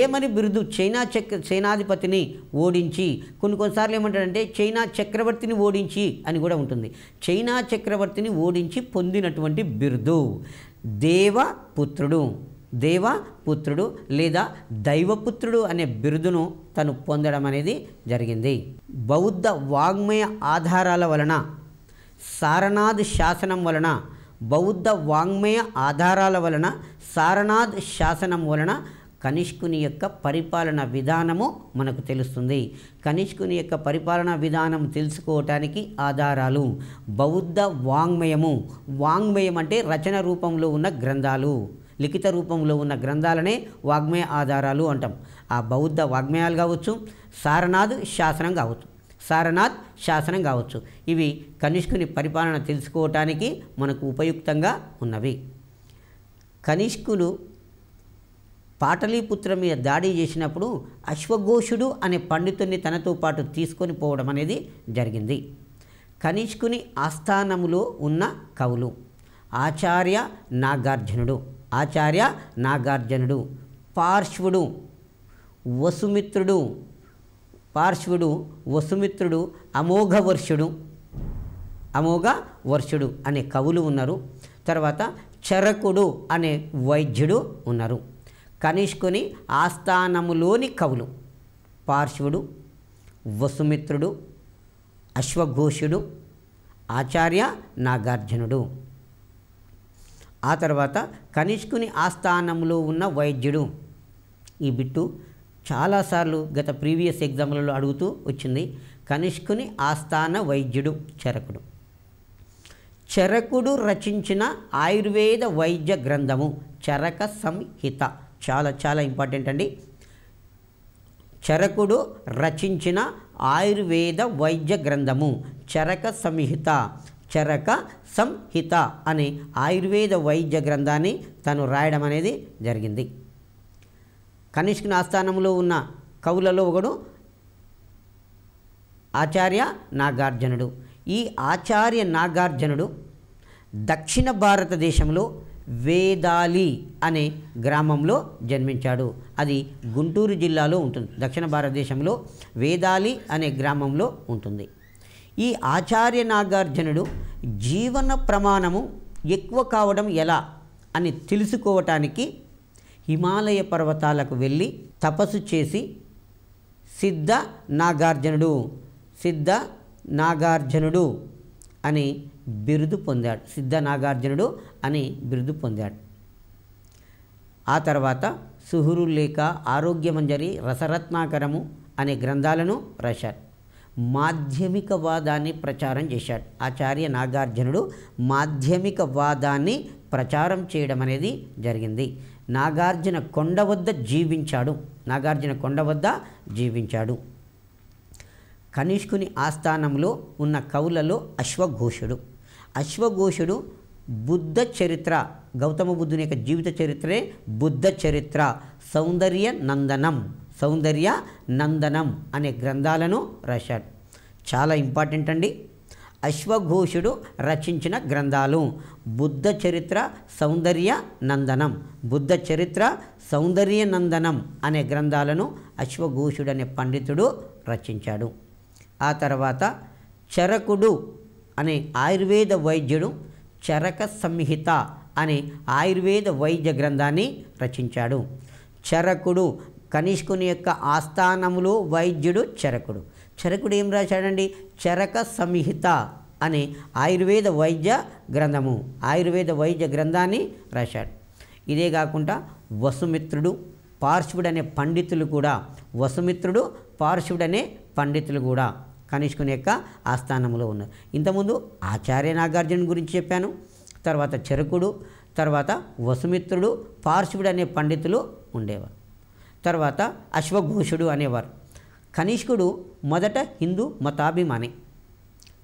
ఏమని బిరుదు చైనా చక్ర చైనాధిపతిని ఓడించి కొన్ని కొన్నిసార్లు ఏమంటాడంటే చైనా చక్రవర్తిని ఓడించి అని కూడా ఉంటుంది చైనా చక్రవర్తిని ఓడించి పొందినటువంటి బిరుదు దేవపుత్రుడు దేవపుత్రుడు లేదా దైవపుత్రుడు అనే బిరుదును తను పొందడం అనేది జరిగింది బౌద్ధ వాగ్మయ ఆధారాల వలన సారనాథ్ శాసనం వలన బౌద్ధ వాంగ్మయ ఆధారాల వలన సారనాథ్ శాసనం వలన కనిష్కుని యొక్క పరిపాలన విధానము మనకు తెలుస్తుంది కనిష్కుని యొక్క పరిపాలన విధానం తెలుసుకోవటానికి ఆధారాలు బౌద్ధ వాంగ్మయము వాంగ్మయం అంటే రచన రూపంలో ఉన్న గ్రంథాలు లిఖిత రూపంలో ఉన్న గ్రంథాలనే వాగ్మయ ఆధారాలు అంటాం ఆ బౌద్ధ వాగ్మయాలు కావచ్చు సారనాథ్ శాసనం కావచ్చు సారనాథ్ శాసనం కావచ్చు ఇవి కనిష్కుని పరిపాలన తెలుసుకోవటానికి మనకు ఉపయుక్తంగా ఉన్నవి కనిష్కులు పాటలీపుత్ర మీద దాడి చేసినప్పుడు అశ్వఘోషుడు అనే పండితుడిని తనతో పాటు తీసుకొని పోవడం అనేది జరిగింది కనిష్కుని ఆస్థానములో ఉన్న కవులు ఆచార్య నాగార్జునుడు ఆచార్య నాగార్జునుడు పార్శ్వుడు వసుమిత్రుడు పార్శ్వుడు వసుమిత్రుడు అమోఘ వర్షుడు అమోఘ వర్షుడు అనే కవులు ఉన్నారు తర్వాత చరకుడు అనే వైద్యుడు ఉన్నారు కనిష్కుని ఆస్థానములోని కవులు పార్శ్వుడు వసుమిత్రుడు అశ్వఘోషుడు ఆచార్య నాగార్జునుడు ఆ తర్వాత కనిష్కుని ఆస్థానంలో ఉన్న వైద్యుడు ఈ బిట్టు చాలాసార్లు గత ప్రీవియస్ ఎగ్జామ్లలో అడుగుతూ వచ్చింది కనిష్కుని ఆస్థాన వైద్యుడు చరకుడు చరకుడు రచించిన ఆయుర్వేద వైద్య గ్రంథము చరక సంహిత చాలా చాలా ఇంపార్టెంట్ అండి చరకుడు రచించిన ఆయుర్వేద వైద్య గ్రంథము చరక సంహిత చరక సంహిత అనే ఆయుర్వేద వైద్య గ్రంథాన్ని తను రాయడం అనేది జరిగింది కనిష్కుని ఆస్థానంలో ఉన్న కవులలో ఒకడు ఆచార్య నాగార్జునుడు ఈ ఆచార్య నాగార్జునుడు దక్షిణ భారతదేశంలో వేదాలి అనే గ్రామంలో జన్మించాడు అది గుంటూరు జిల్లాలో ఉంటుంది దక్షిణ భారతదేశంలో వేదాలి అనే గ్రామంలో ఉంటుంది ఈ ఆచార్య నాగార్జునుడు జీవన ప్రమాణము ఎక్కువ కావడం ఎలా అని తెలుసుకోవటానికి హిమాలయ పర్వతాలకు వెళ్ళి తపస్సు చేసి సిద్ధ నాగార్జునుడు సిద్ధ నాగార్జునుడు అని బిరుదు పొందాడు సిద్ధ నాగార్జునుడు అని బిరుదు పొందాడు ఆ తర్వాత సుహురు లేక ఆరోగ్యమంజరి రసరత్నాకరము అనే గ్రంథాలను రాశారు వాదాన్ని ప్రచారం చేశాడు ఆచార్య నాగార్జునుడు మాధ్యమిక వాదాన్ని ప్రచారం చేయడం అనేది జరిగింది నాగార్జున కొండ వద్ద జీవించాడు నాగార్జున కొండ వద్ద జీవించాడు కనిష్కుని ఆస్థానంలో ఉన్న కవులలో అశ్వఘోషుడు అశ్వఘోషుడు బుద్ధ చరిత్ర గౌతమ బుద్ధుని యొక్క జీవిత చరిత్రే బుద్ధ చరిత్ర సౌందర్య నందనం సౌందర్య నందనం అనే గ్రంథాలను రాశాడు చాలా ఇంపార్టెంట్ అండి అశ్వఘోషుడు రచించిన గ్రంథాలు బుద్ధ చరిత్ర సౌందర్య నందనం బుద్ధ చరిత్ర సౌందర్య నందనం అనే గ్రంథాలను అశ్వఘోషుడు అనే పండితుడు రచించాడు ఆ తర్వాత చరకుడు అనే ఆయుర్వేద వైద్యుడు చరక సంహిత అనే ఆయుర్వేద వైద్య గ్రంథాన్ని రచించాడు చరకుడు కనిష్కుని యొక్క ఆస్థానములో వైద్యుడు చరకుడు చరకుడు ఏం రాశాడండి చరక సంహిత అనే ఆయుర్వేద వైద్య గ్రంథము ఆయుర్వేద వైద్య గ్రంథాన్ని రాశాడు ఇదే కాకుండా వసుమిత్రుడు పార్శ్వుడు అనే పండితులు కూడా వసుమిత్రుడు పార్శ్వుడు అనే పండితులు కూడా కనిష్కుని యొక్క ఆస్థానంలో ఉన్నారు ఇంతకుముందు ఆచార్య నాగార్జున గురించి చెప్పాను తర్వాత చెరుకుడు తర్వాత వసుమిత్రుడు పార్శ్వుడు అనే పండితులు ఉండేవారు తర్వాత అశ్వఘోషుడు అనేవారు కనిష్కుడు మొదట హిందూ మతాభిమాని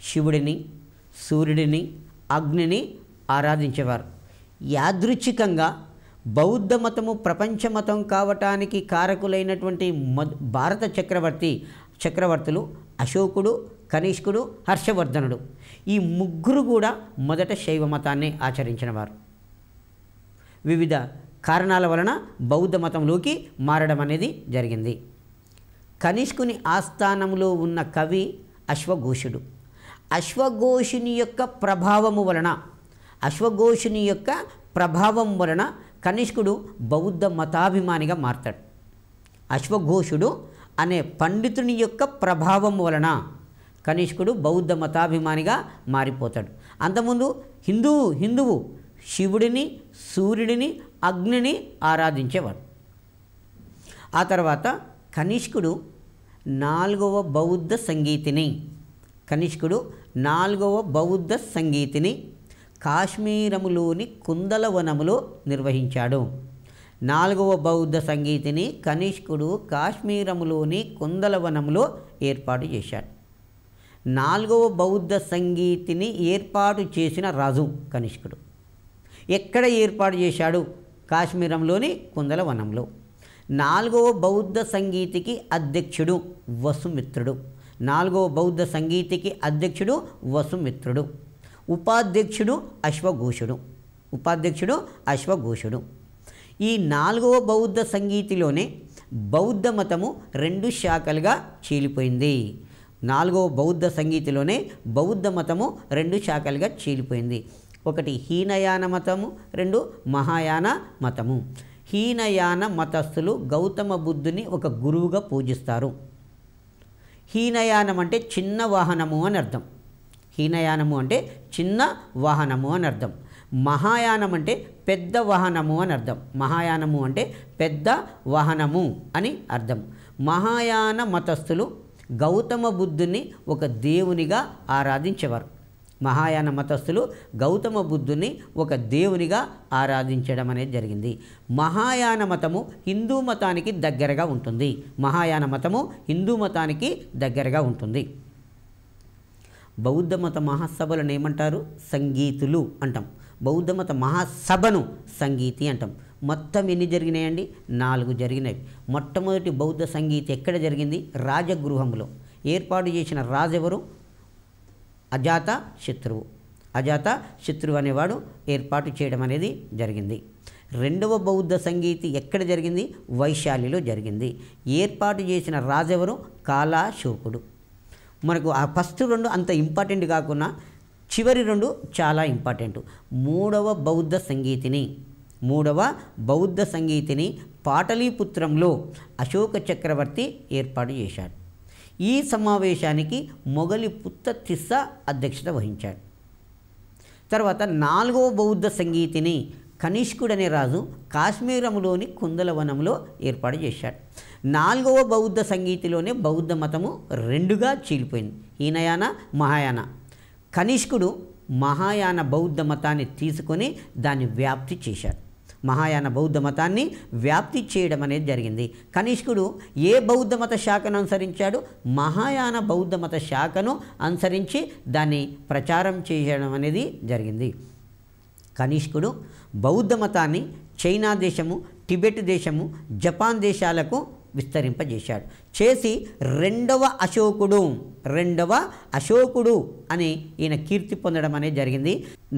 శివుడిని సూర్యుడిని అగ్నిని ఆరాధించేవారు యాదృచ్ఛికంగా బౌద్ధ మతము ప్రపంచ మతం కావటానికి కారకులైనటువంటి భారత చక్రవర్తి చక్రవర్తులు అశోకుడు కనిష్కుడు హర్షవర్ధనుడు ఈ ముగ్గురు కూడా మొదట శైవ మతాన్ని ఆచరించినవారు వివిధ కారణాల వలన బౌద్ధ మతంలోకి మారడం అనేది జరిగింది కనిష్కుని ఆస్థానంలో ఉన్న కవి అశ్వఘోషుడు అశ్వఘోషుని యొక్క ప్రభావము వలన అశ్వఘోషుని యొక్క ప్రభావం వలన కనిష్కుడు బౌద్ధ మతాభిమానిగా మారతాడు అశ్వఘోషుడు అనే పండితుని యొక్క ప్రభావం వలన కనిష్కుడు బౌద్ధ మతాభిమానిగా మారిపోతాడు అంతకుముందు హిందువు హిందువు శివుడిని సూర్యుడిని అగ్నిని ఆరాధించేవాడు ఆ తర్వాత కనిష్కుడు నాలుగవ బౌద్ధ సంగీతిని కనిష్కుడు నాలుగవ బౌద్ధ సంగీతిని కాశ్మీరములోని కుందలవనములో నిర్వహించాడు నాలుగవ బౌద్ధ సంగీతిని కనిష్కుడు కాశ్మీరములోని కుందలవనములో ఏర్పాటు చేశాడు నాలుగవ బౌద్ధ సంగీతిని ఏర్పాటు చేసిన రాజు కనిష్కుడు ఎక్కడ ఏర్పాటు చేశాడు కాశ్మీరంలోని కుందలవనంలో నాలుగవ బౌద్ధ సంగీతికి అధ్యక్షుడు వసుమిత్రుడు నాలుగవ బౌద్ధ సంగీతికి అధ్యక్షుడు వసుమిత్రుడు ఉపాధ్యక్షుడు అశ్వఘోషుడు ఉపాధ్యక్షుడు అశ్వఘోషుడు ఈ నాలుగవ బౌద్ధ సంగీతిలోనే బౌద్ధ మతము రెండు శాఖలుగా చీలిపోయింది నాలుగవ బౌద్ధ సంగీతిలోనే బౌద్ధ మతము రెండు శాఖలుగా చీలిపోయింది ఒకటి హీనయాన మతము రెండు మహాయాన మతము హీనయాన మతస్థులు గౌతమ బుద్ధుని ఒక గురువుగా పూజిస్తారు హీనయానం అంటే చిన్న వాహనము అని అర్థం హీనయానము అంటే చిన్న వాహనము అని అర్థం మహాయానం అంటే పెద్ద వాహనము అని అర్థం మహాయానము అంటే పెద్ద వాహనము అని అర్థం మహాయాన మతస్థులు గౌతమ బుద్ధుని ఒక దేవునిగా ఆరాధించేవారు మహాయాన మతస్థులు గౌతమ బుద్ధుని ఒక దేవునిగా ఆరాధించడం అనేది జరిగింది మహాయాన మతము హిందూ మతానికి దగ్గరగా ఉంటుంది మహాయాన మతము హిందూ మతానికి దగ్గరగా ఉంటుంది బౌద్ధ మత మహాసభలను ఏమంటారు సంగీతులు అంటాం బౌద్ధ మత మహాసభను సంగీతి అంటాం మొత్తం ఎన్ని జరిగినాయండి నాలుగు జరిగినాయి మొట్టమొదటి బౌద్ధ సంగీతి ఎక్కడ జరిగింది రాజగృహంలో ఏర్పాటు చేసిన రాజెవరు అజాత శత్రువు అజాత శత్రువు అనేవాడు ఏర్పాటు చేయడం అనేది జరిగింది రెండవ బౌద్ధ సంగీతి ఎక్కడ జరిగింది వైశాలిలో జరిగింది ఏర్పాటు చేసిన రాజెవరు కాలాశోకుడు మనకు ఆ ఫస్ట్ రెండు అంత ఇంపార్టెంట్ కాకుండా చివరి రెండు చాలా ఇంపార్టెంట్ మూడవ బౌద్ధ సంగీతిని మూడవ బౌద్ధ సంగీతిని పాటలీపుత్రంలో అశోక చక్రవర్తి ఏర్పాటు చేశాడు ఈ సమావేశానికి మొగలి పుత్త తిస్స అధ్యక్షత వహించాడు తర్వాత నాలుగవ బౌద్ధ సంగీతిని కనిష్కుడనే రాజు కాశ్మీరంలోని కుందలవనంలో ఏర్పాటు చేశాడు నాలుగవ బౌద్ధ సంగీతిలోనే బౌద్ధ మతము రెండుగా చీలిపోయింది హీనయాన మహాయాన కనిష్కుడు మహాయాన బౌద్ధ మతాన్ని తీసుకొని దాన్ని వ్యాప్తి చేశాడు మహాయాన బౌద్ధ మతాన్ని వ్యాప్తి చేయడం అనేది జరిగింది కనిష్కుడు ఏ బౌద్ధ మత శాఖను అనుసరించాడు మహాయాన బౌద్ధ మత శాఖను అనుసరించి దాన్ని ప్రచారం చేయడం అనేది జరిగింది కనిష్కుడు బౌద్ధ మతాన్ని చైనా దేశము టిబెట్ దేశము జపాన్ దేశాలకు విస్తరింపజేశాడు చేసి రెండవ అశోకుడు రెండవ అశోకుడు అని ఈయన కీర్తి పొందడం అనేది జరిగింది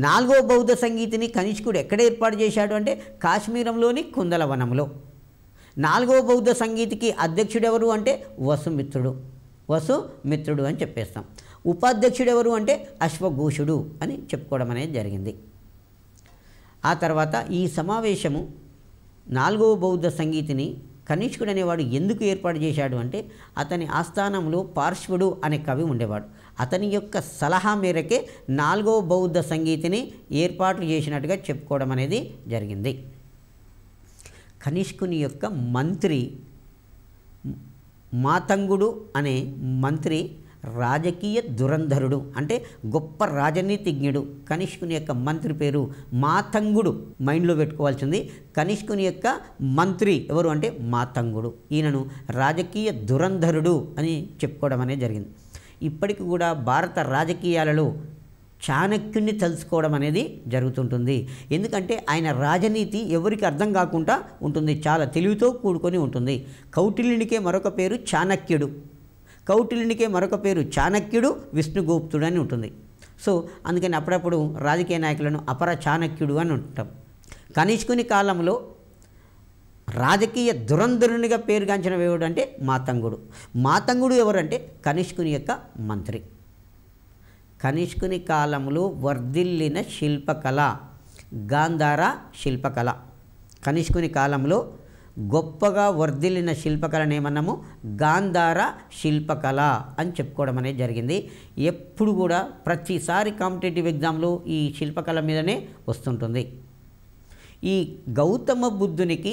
నాలుగో బౌద్ధ సంగీతిని కనిష్కుడు ఎక్కడ ఏర్పాటు చేశాడు అంటే కాశ్మీరంలోని కుందలవనంలో నాలుగో బౌద్ధ సంగీతికి అధ్యక్షుడెవరు అంటే వసుమిత్రుడు వసుమిత్రుడు అని చెప్పేస్తాం ఉపాధ్యక్షుడెవరు అంటే అశ్వఘోషుడు అని చెప్పుకోవడం అనేది జరిగింది ఆ తర్వాత ఈ సమావేశము నాలుగవ బౌద్ధ సంగీతిని కనిష్కుడు అనేవాడు ఎందుకు ఏర్పాటు చేశాడు అంటే అతని ఆస్థానంలో పార్శ్వుడు అనే కవి ఉండేవాడు అతని యొక్క సలహా మేరకే నాలుగవ బౌద్ధ సంగీతిని ఏర్పాట్లు చేసినట్టుగా చెప్పుకోవడం అనేది జరిగింది కనిష్కుని యొక్క మంత్రి మాతంగుడు అనే మంత్రి రాజకీయ దురంధరుడు అంటే గొప్ప రాజనీతిజ్ఞుడు కనిష్కుని యొక్క మంత్రి పేరు మాతంగుడు మైండ్లో పెట్టుకోవాల్సింది కనిష్కుని యొక్క మంత్రి ఎవరు అంటే మాతంగుడు ఈయనను రాజకీయ దురంధరుడు అని చెప్పుకోవడం అనేది జరిగింది ఇప్పటికి కూడా భారత రాజకీయాలలో చాణక్యుణ్ణి తెలుసుకోవడం అనేది జరుగుతుంటుంది ఎందుకంటే ఆయన రాజనీతి ఎవరికి అర్థం కాకుండా ఉంటుంది చాలా తెలివితో కూడుకొని ఉంటుంది కౌటిల్యునికే మరొక పేరు చాణక్యుడు కౌటిల్యునికే మరొక పేరు చాణక్యుడు విష్ణుగుప్తుడు అని ఉంటుంది సో అందుకని అప్పుడప్పుడు రాజకీయ నాయకులను అపర చాణక్యుడు అని ఉంటాం కనిష్కుని కాలంలో రాజకీయ దురంధరునిగా పేరుగాంచిన వేవుడు అంటే మాతంగుడు మాతంగుడు ఎవరంటే కనిష్కుని యొక్క మంత్రి కనిష్కుని కాలంలో వర్ధిల్లిన శిల్పకళ గాంధార శిల్పకళ కనిష్కుని కాలంలో గొప్పగా వర్ధిల్లిన శిల్పకళని ఏమన్నాము గాంధార శిల్పకళ అని చెప్పుకోవడం అనేది జరిగింది ఎప్పుడు కూడా ప్రతిసారి కాంపిటేటివ్ ఎగ్జామ్లు ఈ శిల్పకళ మీదనే వస్తుంటుంది ఈ గౌతమ బుద్ధునికి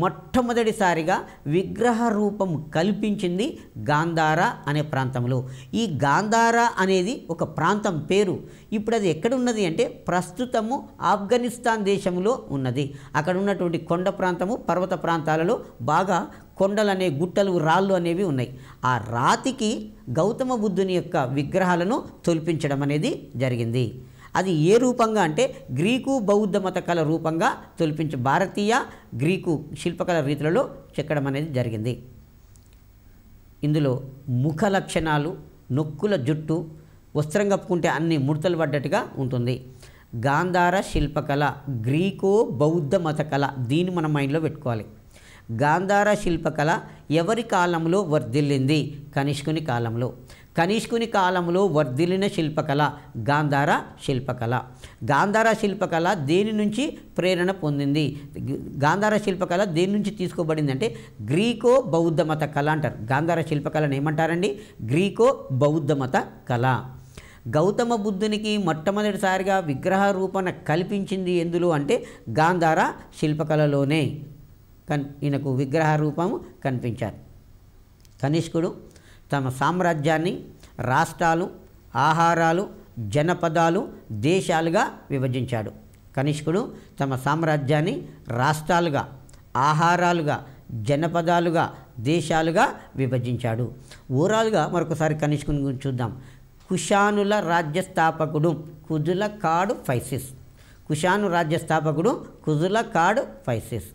మొట్టమొదటిసారిగా విగ్రహ రూపం కల్పించింది గాంధార అనే ప్రాంతంలో ఈ గాంధార అనేది ఒక ప్రాంతం పేరు ఇప్పుడు అది ఎక్కడ ఉన్నది అంటే ప్రస్తుతము ఆఫ్ఘనిస్తాన్ దేశంలో ఉన్నది అక్కడ ఉన్నటువంటి కొండ ప్రాంతము పర్వత ప్రాంతాలలో బాగా కొండలు అనే గుట్టలు రాళ్ళు అనేవి ఉన్నాయి ఆ రాతికి గౌతమ బుద్ధుని యొక్క విగ్రహాలను తొలిపించడం అనేది జరిగింది అది ఏ రూపంగా అంటే గ్రీకు బౌద్ధ మత కళ రూపంగా తొలిపించే భారతీయ గ్రీకు శిల్పకళ రీతులలో చెక్కడం అనేది జరిగింది ఇందులో ముఖ లక్షణాలు నొక్కుల జుట్టు వస్త్రం కప్పుకుంటే అన్ని ముడతలు పడ్డట్టుగా ఉంటుంది గాంధార శిల్పకళ గ్రీకో బౌద్ధ మత కళ దీన్ని మన మైండ్లో పెట్టుకోవాలి గాంధార శిల్పకళ ఎవరి కాలంలో వర్ధిల్లింది కనిష్కుని కాలంలో కనిష్కుని కాలంలో వర్ధిల్లిన శిల్పకళ గాంధార శిల్పకళ గాంధార శిల్పకళ దేని నుంచి ప్రేరణ పొందింది గాంధార శిల్పకళ దేని నుంచి తీసుకోబడింది అంటే గ్రీకో బౌద్ధ మత కళ అంటారు గాంధార శిల్పకళను ఏమంటారండి గ్రీకో బౌద్ధ మత కళ గౌతమ బుద్ధునికి మొట్టమొదటిసారిగా విగ్రహ రూపణ కల్పించింది ఎందులో అంటే గాంధార శిల్పకళలోనే కన్ ఈయనకు విగ్రహ రూపము కనిపించారు కనిష్కుడు తమ సామ్రాజ్యాన్ని రాష్ట్రాలు ఆహారాలు జనపదాలు దేశాలుగా విభజించాడు కనిష్కుడు తమ సామ్రాజ్యాన్ని రాష్ట్రాలుగా ఆహారాలుగా జనపదాలుగా దేశాలుగా విభజించాడు ఓవరాల్గా మరొకసారి కనిష్కుని గురించి చూద్దాం కుషానుల రాజ్య స్థాపకుడు కుజుల కాడు ఫైసిస్ కుషాను రాజ్య స్థాపకుడు కుజుల కాడు ఫైసిస్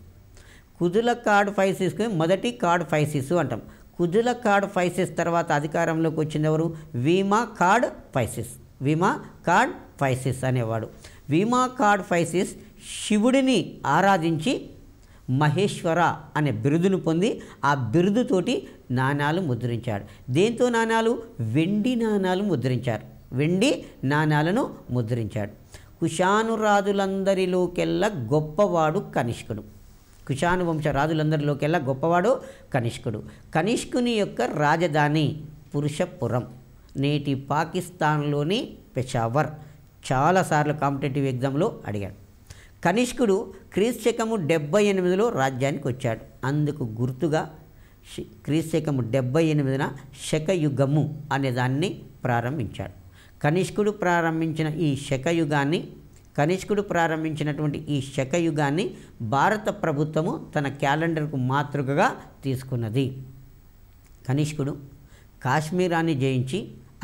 కుజుల కాడు ఫైసిస్కి మొదటి కాడు ఫైసిస్ అంటాం కుజుల కార్డ్ ఫైసెస్ తర్వాత అధికారంలోకి వచ్చింది ఎవరు వీమా కార్డ్ ఫైసిస్ వీమా కార్డ్ ఫైసెస్ అనేవాడు వీమా కార్డ్ ఫైసెస్ శివుడిని ఆరాధించి మహేశ్వర అనే బిరుదును పొంది ఆ బిరుదుతోటి నాణాలు ముద్రించాడు దేంతో నాణాలు వెండి నాణాలు ముద్రించారు వెండి నాణాలను ముద్రించాడు కుషానురాజులందరిలోకెల్లా గొప్పవాడు కనిష్కుడు కుషాను వంశ రాజులందరిలోకెల్లా గొప్పవాడు కనిష్కుడు కనిష్కుని యొక్క రాజధాని పురుషపురం నేటి పాకిస్తాన్లోని పెషావర్ చాలాసార్లు కాంపిటేటివ్ ఎగ్జామ్లో అడిగాడు కనిష్కుడు క్రీశకము డెబ్బై ఎనిమిదిలో రాజ్యానికి వచ్చాడు అందుకు గుర్తుగా క్రీశకము డెబ్బై ఎనిమిదిన శకయుగము అనే దాన్ని ప్రారంభించాడు కనిష్కుడు ప్రారంభించిన ఈ శకయుగాన్ని కనిష్కుడు ప్రారంభించినటువంటి ఈ శకయుగాన్ని భారత ప్రభుత్వము తన క్యాలెండర్కు మాతృకగా తీసుకున్నది కనిష్కుడు కాశ్మీరాన్ని జయించి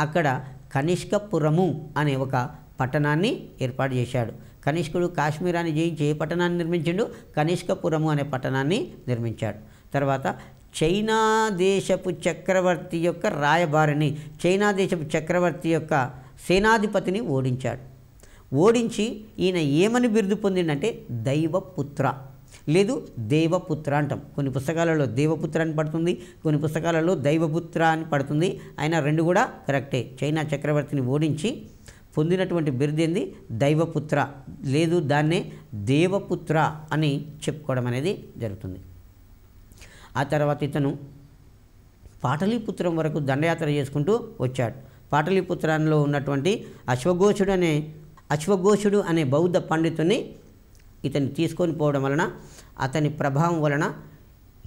అక్కడ కనిష్కపురము అనే ఒక పట్టణాన్ని ఏర్పాటు చేశాడు కనిష్కుడు కాశ్మీరాన్ని జయించి ఏ పట్టణాన్ని నిర్మించాడు కనిష్కపురము అనే పట్టణాన్ని నిర్మించాడు తర్వాత చైనా దేశపు చక్రవర్తి యొక్క రాయబారిని చైనా దేశపు చక్రవర్తి యొక్క సేనాధిపతిని ఓడించాడు ఓడించి ఈయన ఏమని బిరుదు పొందిండంటే దైవపుత్ర లేదు దేవపుత్ర అంటాం కొన్ని పుస్తకాలలో దేవపుత్ర అని పడుతుంది కొన్ని పుస్తకాలలో దైవపుత్ర అని పడుతుంది ఆయన రెండు కూడా కరెక్టే చైనా చక్రవర్తిని ఓడించి పొందినటువంటి ఏంది దైవపుత్ర లేదు దాన్నే దేవపుత్ర అని చెప్పుకోవడం అనేది జరుగుతుంది ఆ తర్వాత ఇతను పాటలీపుత్రం వరకు దండయాత్ర చేసుకుంటూ వచ్చాడు పాటలీపుత్రంలో ఉన్నటువంటి అశ్వఘోషుడు అనే అశ్వఘోషుడు అనే బౌద్ధ పండితుని ఇతన్ని తీసుకొని పోవడం వలన అతని ప్రభావం వలన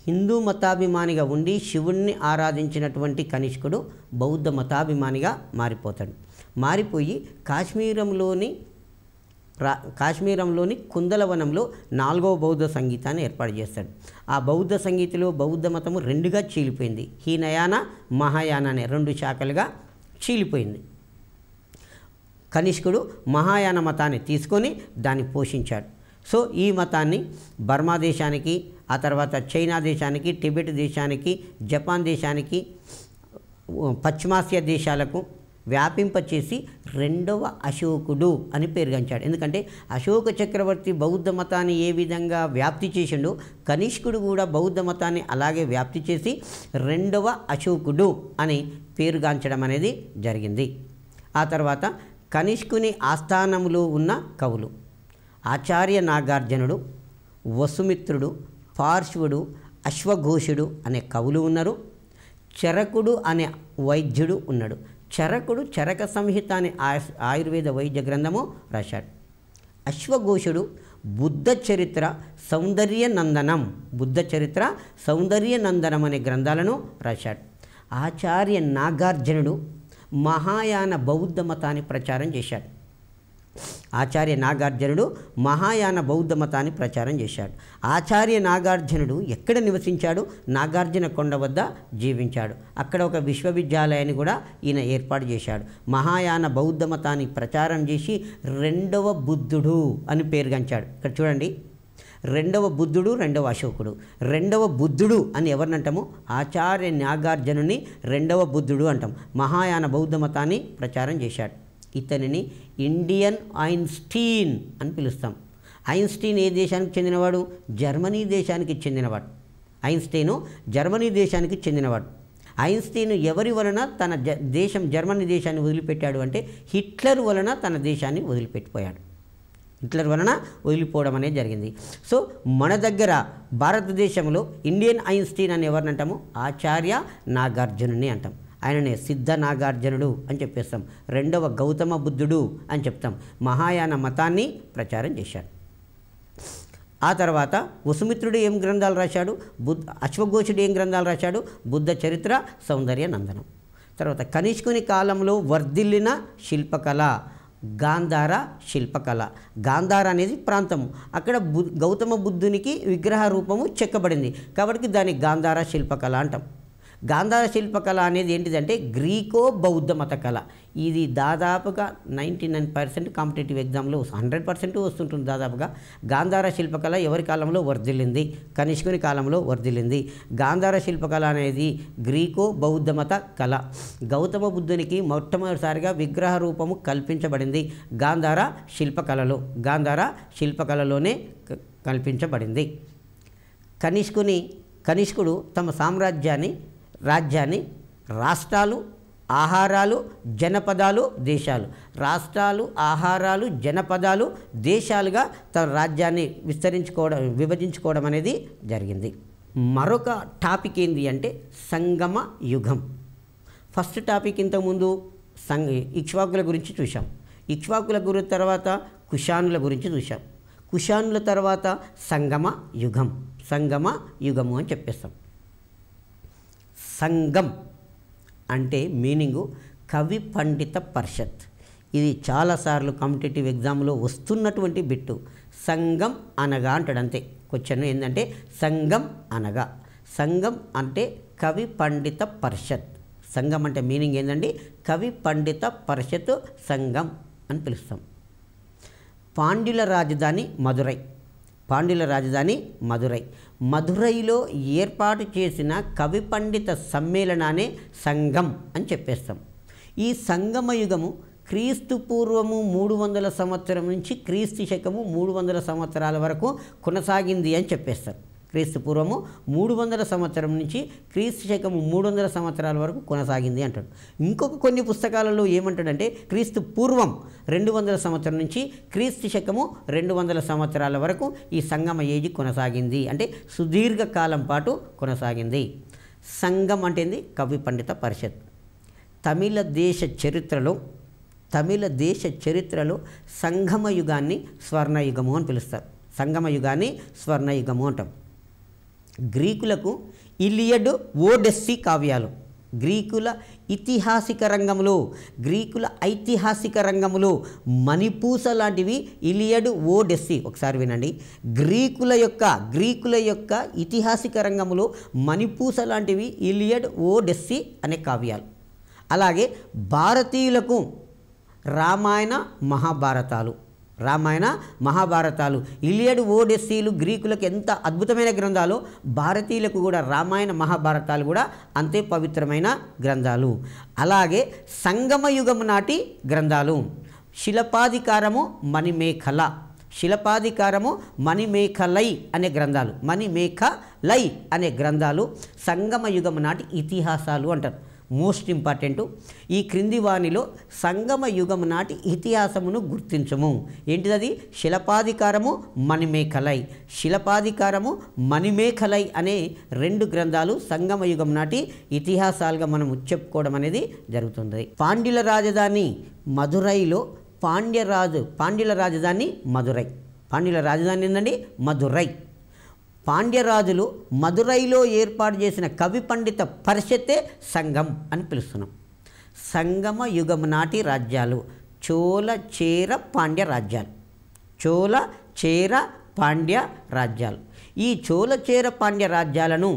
హిందూ మతాభిమానిగా ఉండి శివుణ్ణి ఆరాధించినటువంటి కనిష్కుడు బౌద్ధ మతాభిమానిగా మారిపోతాడు మారిపోయి కాశ్మీరంలోని రా కాశ్మీరంలోని కుందలవనంలో నాలుగవ బౌద్ధ సంగీతాన్ని ఏర్పాటు చేస్తాడు ఆ బౌద్ధ సంగీతిలో బౌద్ధ మతము రెండుగా చీలిపోయింది హీనయాన మహాయాన అనే రెండు శాఖలుగా చీలిపోయింది కనిష్కుడు మహాయాన మతాన్ని తీసుకొని దాన్ని పోషించాడు సో ఈ మతాన్ని బర్మా దేశానికి ఆ తర్వాత చైనా దేశానికి టిబెట్ దేశానికి జపాన్ దేశానికి పశ్చిమాసియా దేశాలకు వ్యాపింపచేసి రెండవ అశోకుడు అని పేరుగంచాడు ఎందుకంటే అశోక చక్రవర్తి బౌద్ధ మతాన్ని ఏ విధంగా వ్యాప్తి చేసిండో కనిష్కుడు కూడా బౌద్ధ మతాన్ని అలాగే వ్యాప్తి చేసి రెండవ అశోకుడు అని పేరుగాంచడం అనేది జరిగింది ఆ తర్వాత కనిష్కుని ఆస్థానములో ఉన్న కవులు ఆచార్య నాగార్జునుడు వసుమిత్రుడు పార్శ్వుడు అశ్వఘోషుడు అనే కవులు ఉన్నారు చరకుడు అనే వైద్యుడు ఉన్నాడు చరకుడు చరక సంహిత అనే ఆయుర్వేద వైద్య గ్రంథము రాశాడు అశ్వఘోషుడు బుద్ధ చరిత్ర సౌందర్య నందనం బుద్ధ చరిత్ర సౌందర్య నందనం అనే గ్రంథాలను రాశాడు ఆచార్య నాగార్జునుడు మహాయాన బౌద్ధ మతాన్ని ప్రచారం చేశాడు ఆచార్య నాగార్జునుడు మహాయాన బౌద్ధ మతాన్ని ప్రచారం చేశాడు ఆచార్య నాగార్జునుడు ఎక్కడ నివసించాడు నాగార్జున కొండ వద్ద జీవించాడు అక్కడ ఒక విశ్వవిద్యాలయాన్ని కూడా ఈయన ఏర్పాటు చేశాడు మహాయాన బౌద్ధ మతాన్ని ప్రచారం చేసి రెండవ బుద్ధుడు అని పేరుగంచాడు ఇక్కడ చూడండి రెండవ బుద్ధుడు రెండవ అశోకుడు రెండవ బుద్ధుడు అని ఎవరిని ఆచార్య నాగార్జునుని రెండవ బుద్ధుడు అంటాం మహాయాన బౌద్ధ మతాన్ని ప్రచారం చేశాడు ఇతనిని ఇండియన్ ఐన్స్టీన్ అని పిలుస్తాం ఐన్స్టీన్ ఏ దేశానికి చెందినవాడు జర్మనీ దేశానికి చెందినవాడు ఐన్స్టీను జర్మనీ దేశానికి చెందినవాడు ఐన్స్టీన్ ఎవరి వలన తన దేశం జర్మనీ దేశాన్ని వదిలిపెట్టాడు అంటే హిట్లర్ వలన తన దేశాన్ని వదిలిపెట్టిపోయాడు హిట్లర్ వలన వదిలిపోవడం అనేది జరిగింది సో మన దగ్గర భారతదేశంలో ఇండియన్ ఐన్స్టీన్ అని ఎవరినంటాము ఆచార్య నాగార్జునుని అంటాం ఆయననే సిద్ధ నాగార్జునుడు అని చెప్పేస్తాం రెండవ గౌతమ బుద్ధుడు అని చెప్తాం మహాయాన మతాన్ని ప్రచారం చేశాడు ఆ తర్వాత వసుమిత్రుడు ఏం గ్రంథాలు రాశాడు బుద్ధ అశ్వఘోషుడు ఏం గ్రంథాలు రాశాడు బుద్ధ చరిత్ర సౌందర్య నందనం తర్వాత కనిష్కుని కాలంలో వర్ధిల్లిన శిల్పకళ గాంధార శిల్పకళ గాంధార అనేది ప్రాంతము అక్కడ బు గౌతమ బుద్ధునికి విగ్రహ రూపము చెక్కబడింది కాబట్టి దాన్ని గాంధార శిల్పకళ అంటాం గాంధార శిల్పకళ అనేది ఏంటిదంటే గ్రీకో బౌద్ధ మత కళ ఇది దాదాపుగా నైంటీ నైన్ పర్సెంట్ కాంపిటేటివ్ ఎగ్జామ్లో హండ్రెడ్ పర్సెంట్ వస్తుంటుంది దాదాపుగా గాంధార శిల్పకళ ఎవరి కాలంలో వర్ధిల్లింది కనిష్కుని కాలంలో వర్ధిల్లింది గాంధార శిల్పకళ అనేది గ్రీకో బౌద్ధ మత కళ గౌతమ బుద్ధునికి మొట్టమొదటిసారిగా విగ్రహ రూపము కల్పించబడింది గాంధార శిల్పకళలో గాంధార శిల్పకళలోనే కల్పించబడింది కనిష్కుని కనిష్కుడు తమ సామ్రాజ్యాన్ని రాజ్యాన్ని రాష్ట్రాలు ఆహారాలు జనపదాలు దేశాలు రాష్ట్రాలు ఆహారాలు జనపదాలు దేశాలుగా తన రాజ్యాన్ని విస్తరించుకోవడం విభజించుకోవడం అనేది జరిగింది మరొక టాపిక్ ఏంటి అంటే సంగమ యుగం ఫస్ట్ టాపిక్ ఇంతకుముందు సంగ ఇక్ష్వాకుల గురించి చూసాం ఇక్ష్వాకుల గురి తర్వాత కుషానుల గురించి చూసాం కుషానుల తర్వాత సంగమ యుగం సంగమ యుగము అని చెప్పేస్తాం సంఘం అంటే మీనింగు కవి పండిత పరిషత్ ఇది చాలాసార్లు కాంపిటేటివ్ ఎగ్జామ్లో వస్తున్నటువంటి బిట్టు సంఘం అనగా అంటాడు అంతే క్వశ్చన్ ఏంటంటే సంఘం అనగా సంఘం అంటే కవి పండిత పరిషత్ సంఘం అంటే మీనింగ్ ఏంటండి కవి పండిత పరిషత్ సంఘం అని పిలుస్తాం పాండ్యుల రాజధాని మధురై పాండ్యుల రాజధాని మధురై మధురైలో ఏర్పాటు చేసిన కవి పండిత సమ్మేళనాన్ని సంఘం అని చెప్పేస్తాం ఈ సంగమయుగము క్రీస్తు పూర్వము మూడు వందల సంవత్సరం నుంచి క్రీస్తు శకము మూడు వందల సంవత్సరాల వరకు కొనసాగింది అని చెప్పేస్తారు క్రీస్తు పూర్వము మూడు వందల సంవత్సరం నుంచి క్రీస్తు శకము మూడు వందల సంవత్సరాల వరకు కొనసాగింది అంటాడు ఇంకొక కొన్ని పుస్తకాలలో ఏమంటాడంటే క్రీస్తు పూర్వం రెండు వందల సంవత్సరం నుంచి క్రీస్తు శకము రెండు వందల సంవత్సరాల వరకు ఈ సంగమ ఏజ్ కొనసాగింది అంటే సుదీర్ఘకాలం పాటు కొనసాగింది సంగం అంటే కవి పండిత పరిషత్ తమిళ దేశ చరిత్రలో తమిళ దేశ చరిత్రలో సంగమ యుగాన్ని స్వర్ణయుగము అని పిలుస్తారు సంగమ యుగాన్ని స్వర్ణయుగము అంటాం గ్రీకులకు ఇలియడ్ ఓడెస్సీ కావ్యాలు గ్రీకుల ఇతిహాసిక రంగంలో గ్రీకుల ఐతిహాసిక రంగంలో మణిపూస లాంటివి ఇలియడ్ ఓడెస్సీ ఒకసారి వినండి గ్రీకుల యొక్క గ్రీకుల యొక్క ఇతిహాసిక రంగంలో మణిపూస లాంటివి ఇలియడ్ ఓడెస్సీ అనే కావ్యాలు అలాగే భారతీయులకు రామాయణ మహాభారతాలు రామాయణ మహాభారతాలు ఇలియడ్ ఓడెస్సీలు గ్రీకులకు ఎంత అద్భుతమైన గ్రంథాలు భారతీయులకు కూడా రామాయణ మహాభారతాలు కూడా అంతే పవిత్రమైన గ్రంథాలు అలాగే సంగమయుగం నాటి గ్రంథాలు శిలపాధికారము మణిమేఖల శిలపాధికారము మణిమేఖలై అనే గ్రంథాలు మణిమేఖలై లై అనే గ్రంథాలు సంగమయుగం నాటి ఇతిహాసాలు అంటారు మోస్ట్ ఇంపార్టెంట్ ఈ క్రింది వాణిలో సంగమ యుగం నాటి ఇతిహాసమును గుర్తించము ఏంటిది శిలపాధికారము మణిమేఖలై శిలపాధికారము మణిమేఖలై అనే రెండు గ్రంథాలు సంగమ యుగం నాటి ఇతిహాసాలుగా మనం చెప్పుకోవడం అనేది జరుగుతుంది పాండ్యుల రాజధాని మధురైలో పాండ్యరాజు పాండ్యుల రాజధాని మధురై పాండ్యుల రాజధాని ఏంటండి మధురై పాండ్యరాజులు మదురైలో ఏర్పాటు చేసిన కవి పండిత పరిషత్తే సంఘం అని పిలుస్తున్నాం సంగమ యుగం నాటి రాజ్యాలు చోళ చేర పాండ్య రాజ్యాలు చోళ చేర పాండ్య రాజ్యాలు ఈ చోళ చేర పాండ్య రాజ్యాలను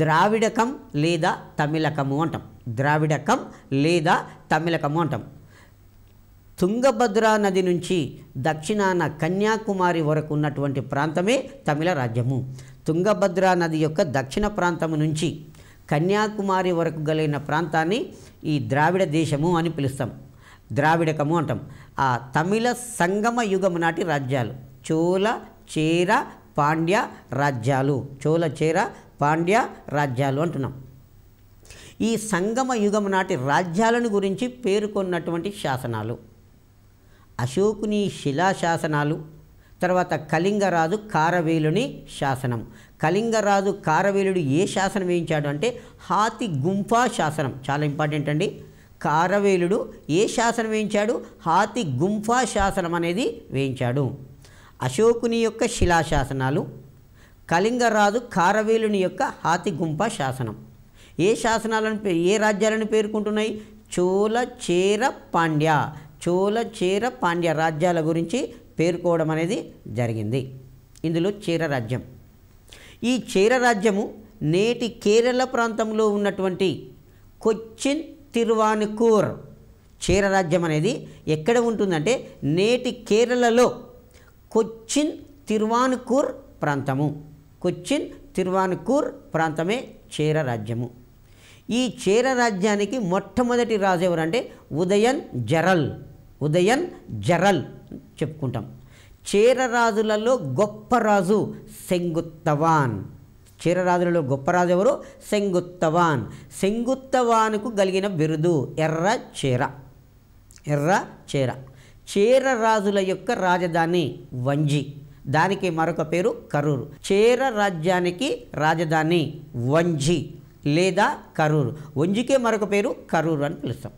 ద్రావిడకం లేదా తమిళకము అంటాం ద్రావిడకం లేదా తమిళకము అంటాం తుంగభద్రా నది నుంచి దక్షిణాన కన్యాకుమారి వరకు ఉన్నటువంటి ప్రాంతమే తమిళ రాజ్యము తుంగభద్రా నది యొక్క దక్షిణ ప్రాంతము నుంచి కన్యాకుమారి వరకు గలైన ప్రాంతాన్ని ఈ ద్రావిడ దేశము అని పిలుస్తాం ద్రావిడకము అంటాం ఆ తమిళ సంగమ యుగము నాటి రాజ్యాలు చోళ చేర పాండ్య రాజ్యాలు చోళ చేర పాండ్య రాజ్యాలు అంటున్నాం ఈ సంగమ యుగం నాటి రాజ్యాలను గురించి పేర్కొన్నటువంటి శాసనాలు అశోకుని శిలాశాసనాలు తర్వాత కళింగరాజు కారవేలుని శాసనం కళింగరాజు కారవేలుడు ఏ శాసనం వేయించాడు అంటే హాతి గుంఫా శాసనం చాలా ఇంపార్టెంట్ అండి కారవేలుడు ఏ శాసనం వేయించాడు హాతి గుంఫా శాసనం అనేది వేయించాడు అశోకుని యొక్క శిలాశాసనాలు కళింగరాజు కారవేలుని యొక్క హాతి గుంప శాసనం ఏ శాసనాలను ఏ రాజ్యాలను పేర్కొంటున్నాయి చోళ చేర పాండ్య చోళ చీర పాండ్య రాజ్యాల గురించి పేర్కోవడం అనేది జరిగింది ఇందులో చీర రాజ్యం ఈ చీర రాజ్యము నేటి కేరళ ప్రాంతంలో ఉన్నటువంటి కొచ్చిన్ తిరువానికూర్ చీర రాజ్యం అనేది ఎక్కడ ఉంటుందంటే నేటి కేరళలో కొచ్చిన్ తిరువానుకూర్ ప్రాంతము కొచ్చిన్ తిరువానుకూర్ ప్రాంతమే చీర రాజ్యము ఈ చీర రాజ్యానికి మొట్టమొదటి రాజు ఎవరంటే ఉదయన్ జరల్ ఉదయన్ జరల్ చెప్పుకుంటాం చీరరాజులలో గొప్ప రాజు సెంగుత్తవాన్ చీరరాజులలో గొప్ప రాజు ఎవరు సెంగుత్తవాన్ సెంగుత్తవానుకు కలిగిన బిరుదు ఎర్ర చీర ఎర్ర చీర చీర రాజుల యొక్క రాజధాని వంజి దానికి మరొక పేరు కరూరు చీర రాజ్యానికి రాజధాని వంజి లేదా కరూరు వంజికే మరొక పేరు కరూరు అని పిలుస్తాం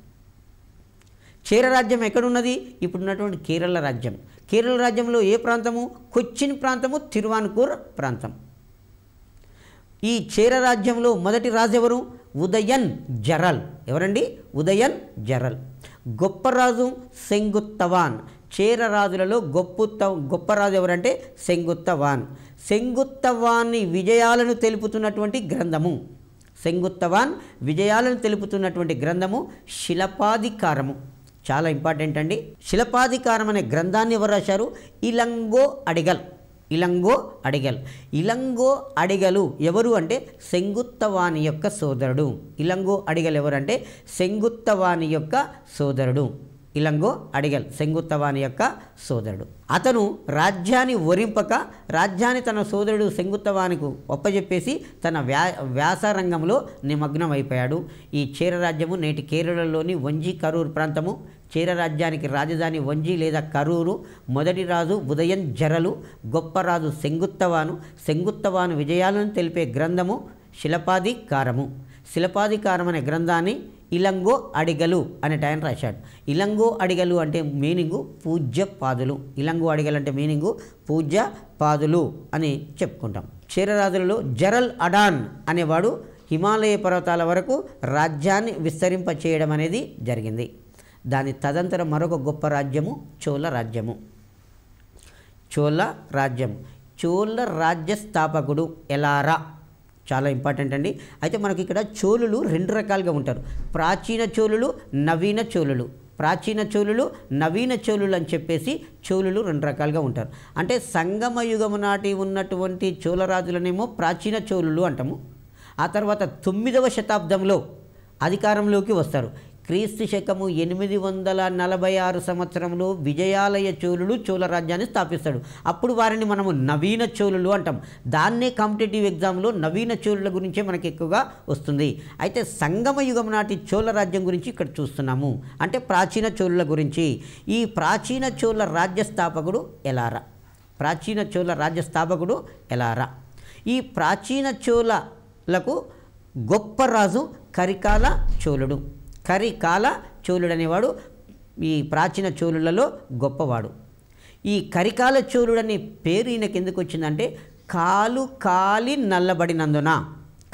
చేర రాజ్యం ఎక్కడున్నది ఇప్పుడున్నటువంటి కేరళ రాజ్యం కేరళ రాజ్యంలో ఏ ప్రాంతము కొచ్చిన్ ప్రాంతము తిరువాన్కూర్ ప్రాంతం ఈ చేర రాజ్యంలో మొదటి రాజు ఎవరు ఉదయన్ జరల్ ఎవరండి ఉదయన్ జరల్ గొప్ప రాజు సెంగుత్తవాన్ చేర రాజులలో గొప్పుత్త గొప్ప రాజు ఎవరంటే సెంగుత్తవాన్ సెంగుత్తవాన్ని విజయాలను తెలుపుతున్నటువంటి గ్రంథము సెంగుత్తవాన్ విజయాలను తెలుపుతున్నటువంటి గ్రంథము శిలపాధికారము చాలా ఇంపార్టెంట్ అండి శిలపాధికారం అనే గ్రంథాన్ని ఎవరు రాశారు ఇలంగో అడిగల్ ఇలంగో అడిగల్ ఇలంగో అడిగలు ఎవరు అంటే శంగుత్తవాణి యొక్క సోదరుడు ఇలంగో అడిగల్ ఎవరంటే శంగుత్తవాణి యొక్క సోదరుడు ఇలంగో అడిగల్ సెంగుత్తవాని యొక్క సోదరుడు అతను రాజ్యాన్ని ఒరింపక రాజ్యాన్ని తన సోదరుడు సెంగుత్తవానికి ఒప్పజెప్పేసి తన వ్యా వ్యాసరంగంలో నిమగ్నం అయిపోయాడు ఈ చీర రాజ్యము నేటి కేరళలోని వంజీ కరూర్ ప్రాంతము చీర రాజ్యానికి రాజధాని వంజి లేదా కరూరు మొదటి రాజు ఉదయం జరలు గొప్ప రాజు సెంగుత్తవాను సెంగుత్తవాను విజయాలను తెలిపే గ్రంథము శిలపాధికారము శిలపాధికారం అనే గ్రంథాన్ని ఇలంగో అడిగలు అనే టైం రాశాడు ఇలంగో అడిగలు అంటే మీనింగు పూజ్య పాదులు ఇలంగో అడిగలు అంటే మీనింగు పూజ్య పాదులు అని చెప్పుకుంటాం క్షీరరాజులలో జరల్ అడాన్ అనేవాడు హిమాలయ పర్వతాల వరకు రాజ్యాన్ని విస్తరింప చేయడం అనేది జరిగింది దాని తదంతరం మరొక గొప్ప రాజ్యము చోళ రాజ్యము చోళ రాజ్యం చోళ రాజ్య స్థాపకుడు ఎలారా చాలా ఇంపార్టెంట్ అండి అయితే మనకి ఇక్కడ చోళులు రెండు రకాలుగా ఉంటారు ప్రాచీన చోళులు నవీన చోళులు ప్రాచీన చోళులు నవీన చోళులు అని చెప్పేసి చోళులు రెండు రకాలుగా ఉంటారు అంటే సంగమ యుగము నాటి ఉన్నటువంటి చోళరాజులనేమో ప్రాచీన చోళులు అంటాము ఆ తర్వాత తొమ్మిదవ శతాబ్దంలో అధికారంలోకి వస్తారు క్రీస్తు శకము ఎనిమిది వందల నలభై ఆరు సంవత్సరంలో విజయాలయ చోళుడు చోళ రాజ్యాన్ని స్థాపిస్తాడు అప్పుడు వారిని మనము నవీన చోళులు అంటాం దాన్నే కాంపిటేటివ్ ఎగ్జామ్లో నవీన చోళుల గురించే మనకి ఎక్కువగా వస్తుంది అయితే సంగమ యుగం నాటి చోళ రాజ్యం గురించి ఇక్కడ చూస్తున్నాము అంటే ప్రాచీన చోళుల గురించి ఈ ప్రాచీన చోళ రాజ్య స్థాపకుడు ఎలారా ప్రాచీన చోళ రాజ్య స్థాపకుడు ఎలారా ఈ ప్రాచీన చోళలకు గొప్ప రాజు కరికాల చోళుడు కరి కాల చోళుడనేవాడు ఈ ప్రాచీన చోళులలో గొప్పవాడు ఈ కరికాల చోళుడనే పేరు ఈయనకి ఎందుకు వచ్చిందంటే కాలు కాలి నల్లబడినందున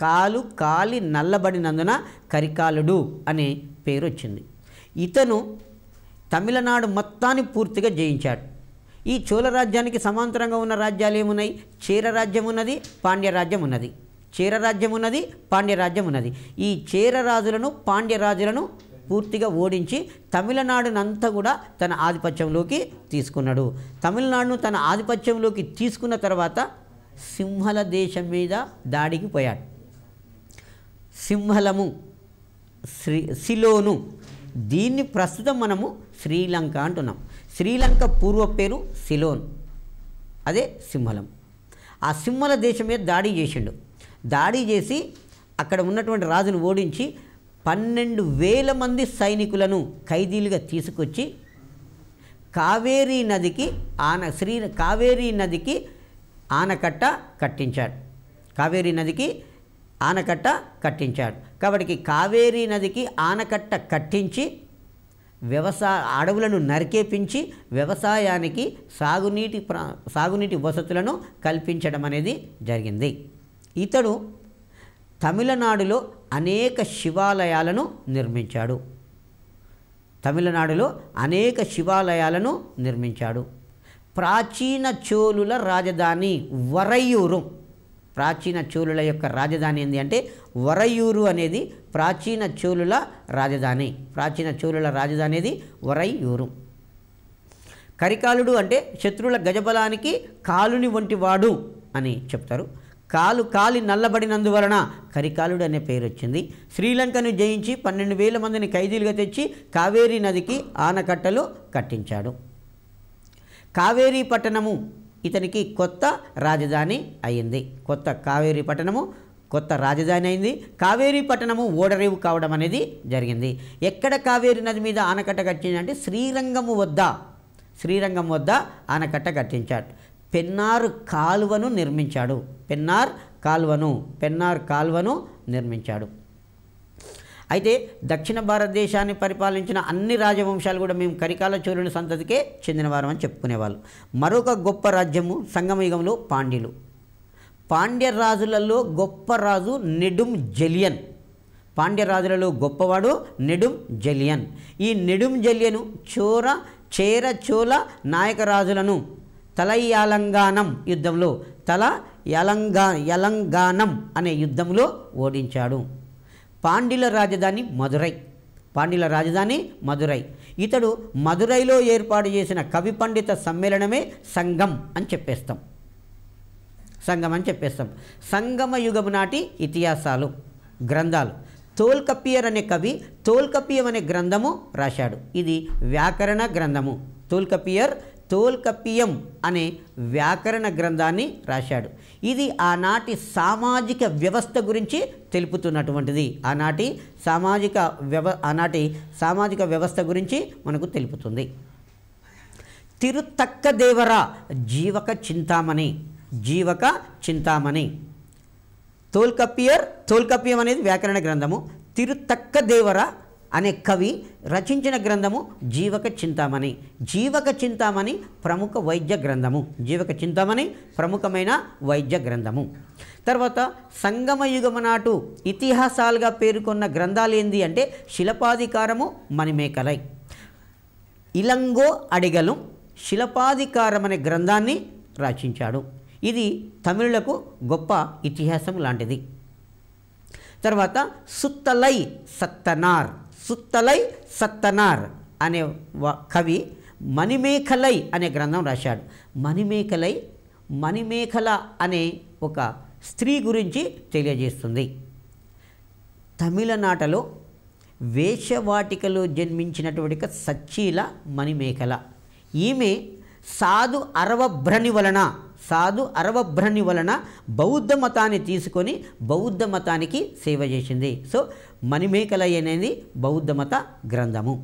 కాలు కాలి నల్లబడినందున కరికాలుడు అనే పేరు వచ్చింది ఇతను తమిళనాడు మొత్తాన్ని పూర్తిగా జయించాడు ఈ చోళ రాజ్యానికి సమాంతరంగా ఉన్న రాజ్యాలు ఏమున్నాయి చీరరాజ్యం రాజ్యం ఉన్నది పాండ్య రాజ్యం ఉన్నది రాజ్యం ఉన్నది పాండ్యరాజ్యం ఉన్నది ఈ రాజులను పాండ్యరాజులను పూర్తిగా ఓడించి తమిళనాడునంతా కూడా తన ఆధిపత్యంలోకి తీసుకున్నాడు తమిళనాడును తన ఆధిపత్యంలోకి తీసుకున్న తర్వాత సింహల దేశం మీద దాడికి పోయాడు సింహలము శ్రీ సిలోను దీన్ని ప్రస్తుతం మనము శ్రీలంక అంటున్నాం శ్రీలంక పూర్వ పేరు సిలోన్ అదే సింహలం ఆ సింహల దేశం మీద దాడి చేసిండు దాడి చేసి అక్కడ ఉన్నటువంటి రాజును ఓడించి పన్నెండు వేల మంది సైనికులను ఖైదీలుగా తీసుకొచ్చి కావేరీ నదికి ఆన శ్రీ కావేరీ నదికి ఆనకట్ట కట్టించాడు కావేరీ నదికి ఆనకట్ట కట్టించాడు కాబట్టి కావేరీ నదికి ఆనకట్ట కట్టించి వ్యవసాయ అడవులను నరికేపించి వ్యవసాయానికి సాగునీటి ప్రా సాగునీటి వసతులను కల్పించడం అనేది జరిగింది ఇతడు తమిళనాడులో అనేక శివాలయాలను నిర్మించాడు తమిళనాడులో అనేక శివాలయాలను నిర్మించాడు ప్రాచీన చోళుల రాజధాని వరయూరు ప్రాచీన చోళుల యొక్క రాజధాని ఏంటి అంటే వరయూరు అనేది ప్రాచీన చోళుల రాజధాని ప్రాచీన చోళుల రాజధాని అనేది వరయూరు కరికాలుడు అంటే శత్రువుల గజబలానికి కాలుని వంటి వాడు అని చెప్తారు కాలు కాలి నల్లబడినందువలన కరికాలుడు అనే పేరు వచ్చింది శ్రీలంకను జయించి పన్నెండు వేల మందిని ఖైదీలుగా తెచ్చి కావేరీ నదికి ఆనకట్టలు కట్టించాడు కావేరీ పట్టణము ఇతనికి కొత్త రాజధాని అయింది కొత్త కావేరీ పట్టణము కొత్త రాజధాని అయింది కావేరీ పట్టణము ఓడరేవు కావడం అనేది జరిగింది ఎక్కడ కావేరీ నది మీద ఆనకట్ట కట్టిందంటే శ్రీరంగము వద్ద శ్రీరంగం వద్ద ఆనకట్ట కట్టించాడు పెన్నార్ కాలువను నిర్మించాడు పెన్నార్ కాల్వను పెన్నార్ కాల్వను నిర్మించాడు అయితే దక్షిణ భారతదేశాన్ని పరిపాలించిన అన్ని రాజవంశాలు కూడా మేము కరికాల సంతతికే చెందినవారు అని చెప్పుకునేవాళ్ళు మరొక గొప్ప రాజ్యము సంగమయుగంలో పాండ్యులు పాండ్య రాజులలో గొప్ప రాజు నెడుం జలియన్ పాండ్య రాజులలో గొప్పవాడు నెడుం జలియన్ ఈ నెడుం జలియను చోర చేర చోళ రాజులను తల యుద్ధంలో తల యలంగా యలంగానం అనే యుద్ధంలో ఓడించాడు పాండ్యుల రాజధాని మధురై పాండ్యుల రాజధాని మధురై ఇతడు మధురైలో ఏర్పాటు చేసిన కవి పండిత సమ్మేళనమే సంఘం అని చెప్పేస్తాం సంఘం అని చెప్పేస్తాం సంగమ యుగం నాటి ఇతిహాసాలు గ్రంథాలు తోల్కపియర్ అనే కవి తోల్కపియం అనే గ్రంథము రాశాడు ఇది వ్యాకరణ గ్రంథము తోల్కపియర్ తోల్కపియం అనే వ్యాకరణ గ్రంథాన్ని రాశాడు ఇది ఆనాటి సామాజిక వ్యవస్థ గురించి తెలుపుతున్నటువంటిది ఆనాటి సామాజిక వ్యవ ఆనాటి సామాజిక వ్యవస్థ గురించి మనకు తెలుపుతుంది తిరుతక్క దేవర జీవక చింతామణి జీవక చింతామణి తోల్కపియర్ తోల్కపియం అనేది వ్యాకరణ గ్రంథము తిరుతక్క దేవర అనే కవి రచించిన గ్రంథము జీవక చింతామణి జీవక చింతామణి ప్రముఖ వైద్య గ్రంథము జీవక చింతామణి ప్రముఖమైన వైద్య గ్రంథము తర్వాత సంగమయుగమ నాటు ఇతిహాసాలుగా పేర్కొన్న గ్రంథాలు ఏంది అంటే శిలపాధికారము మణిమేకలై ఇలంగో అడిగలు శిలపాధికారం అనే గ్రంథాన్ని రచించాడు ఇది తమిళులకు గొప్ప ఇతిహాసం లాంటిది తర్వాత సుత్తలై సత్తనార్ సుత్తలై సత్తనార్ అనే కవి మణిమేఖలై అనే గ్రంథం రాశాడు మణిమేఖలై మణిమేఖల అనే ఒక స్త్రీ గురించి తెలియజేస్తుంది తమిళనాటలో వేషవాటికలో జన్మించినటువంటి సచ్చీల మణిమేఖల ఈమె సాధు అరవభ్రణి వలన సాధు అరవభ్రని వలన బౌద్ధ మతాన్ని తీసుకొని బౌద్ధ మతానికి సేవ చేసింది సో మణిమేకలై అనేది బౌద్ధ మత గ్రంథము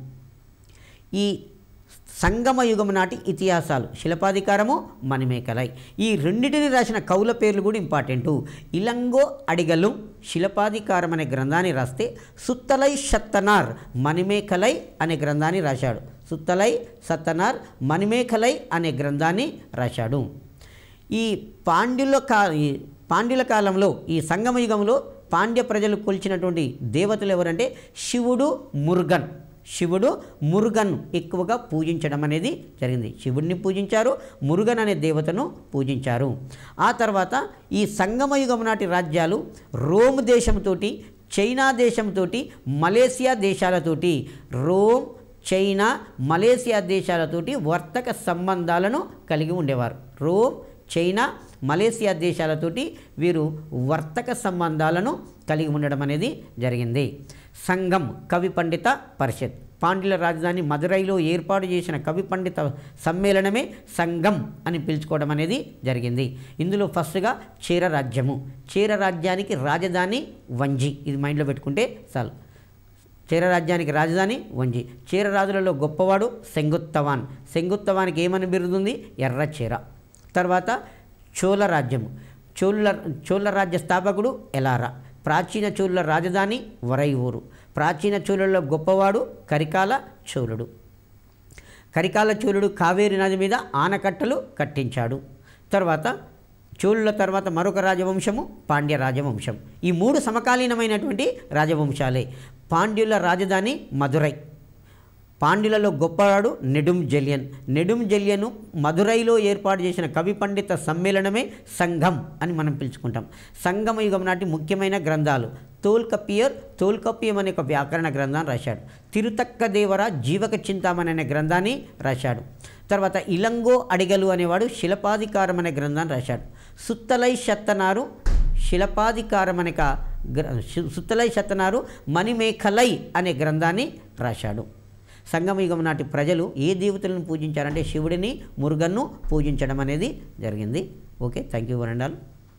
ఈ సంగమ యుగం నాటి ఇతిహాసాలు శిలపాధికారము మణిమేకలై ఈ రెండింటిని రాసిన కౌల పేర్లు కూడా ఇంపార్టెంటు ఇలంగో అడిగలు శిలపాధికారం అనే గ్రంథాన్ని రాస్తే సుత్తలై సత్తనార్ మణిమేకలై అనే గ్రంథాన్ని రాశాడు సుత్తలై సత్తనార్ మణిమేకలై అనే గ్రంథాన్ని రాశాడు ఈ పాండ్యుల కా పాండ్యుల కాలంలో ఈ సంగమయుగంలో పాండ్య ప్రజలు కొలిచినటువంటి దేవతలు ఎవరంటే శివుడు మురుగన్ శివుడు మురుగన్ ఎక్కువగా పూజించడం అనేది జరిగింది శివుడిని పూజించారు మురుగన్ అనే దేవతను పూజించారు ఆ తర్వాత ఈ సంగమయుగం నాటి రాజ్యాలు రోమ్ దేశంతో చైనా దేశంతో మలేసియా దేశాలతోటి రోమ్ చైనా మలేసియా దేశాలతోటి వర్తక సంబంధాలను కలిగి ఉండేవారు రోమ్ చైనా మలేసియా దేశాలతోటి వీరు వర్తక సంబంధాలను కలిగి ఉండడం అనేది జరిగింది సంఘం కవి పండిత పరిషత్ పాండ్యుల రాజధాని మదురైలో ఏర్పాటు చేసిన కవి పండిత సమ్మేళనమే సంఘం అని పిలుచుకోవడం అనేది జరిగింది ఇందులో ఫస్ట్గా చీర రాజ్యము చీర రాజ్యానికి రాజధాని వంజి ఇది మైండ్లో పెట్టుకుంటే చాలు చీర రాజ్యానికి రాజధాని వంజి చీర రాజులలో గొప్పవాడు శంగుత్తవాన్ శంగుత్తవానికి ఏమని బిరుదుంది ఎర్ర చీర తర్వాత చోళ రాజ్యము చోళ చోళ రాజ్య స్థాపకుడు ఎలారా ప్రాచీన చోళుల రాజధాని వరైవూరు ప్రాచీన చోళుల గొప్పవాడు కరికాల చోళుడు కరికాల చోళుడు కావేరి నది మీద ఆనకట్టలు కట్టించాడు తర్వాత చోళుల తర్వాత మరొక రాజవంశము పాండ్య రాజవంశం ఈ మూడు సమకాలీనమైనటువంటి రాజవంశాలే పాండ్యుల రాజధాని మధురై పాండ్యులలో గొప్పవాడు నెడుం జలియన్ నెడుం జలియను మధురైలో ఏర్పాటు చేసిన కవి పండిత సమ్మేళనమే సంఘం అని మనం పిలుచుకుంటాం సంగమ యుగం నాటి ముఖ్యమైన గ్రంథాలు తోల్కపియర్ తోల్కపియం అనే ఒక వ్యాకరణ గ్రంథాన్ని రాశాడు తిరుతక్క దేవర జీవక చింతామణి అనే గ్రంథాన్ని రాశాడు తర్వాత ఇలంగో అడిగలు అనేవాడు శిలపాధికారం అనే గ్రంథాన్ని రాశాడు సుత్తలై శత్తనారు శిలపాధికారం అనే సుత్తలై శతనారు మణిమేఖలై అనే గ్రంథాన్ని రాశాడు సంగమయుగం నాటి ప్రజలు ఏ దేవతలను పూజించారంటే శివుడిని మురుగన్ను పూజించడం అనేది జరిగింది ఓకే థ్యాంక్ యూ వరండాల్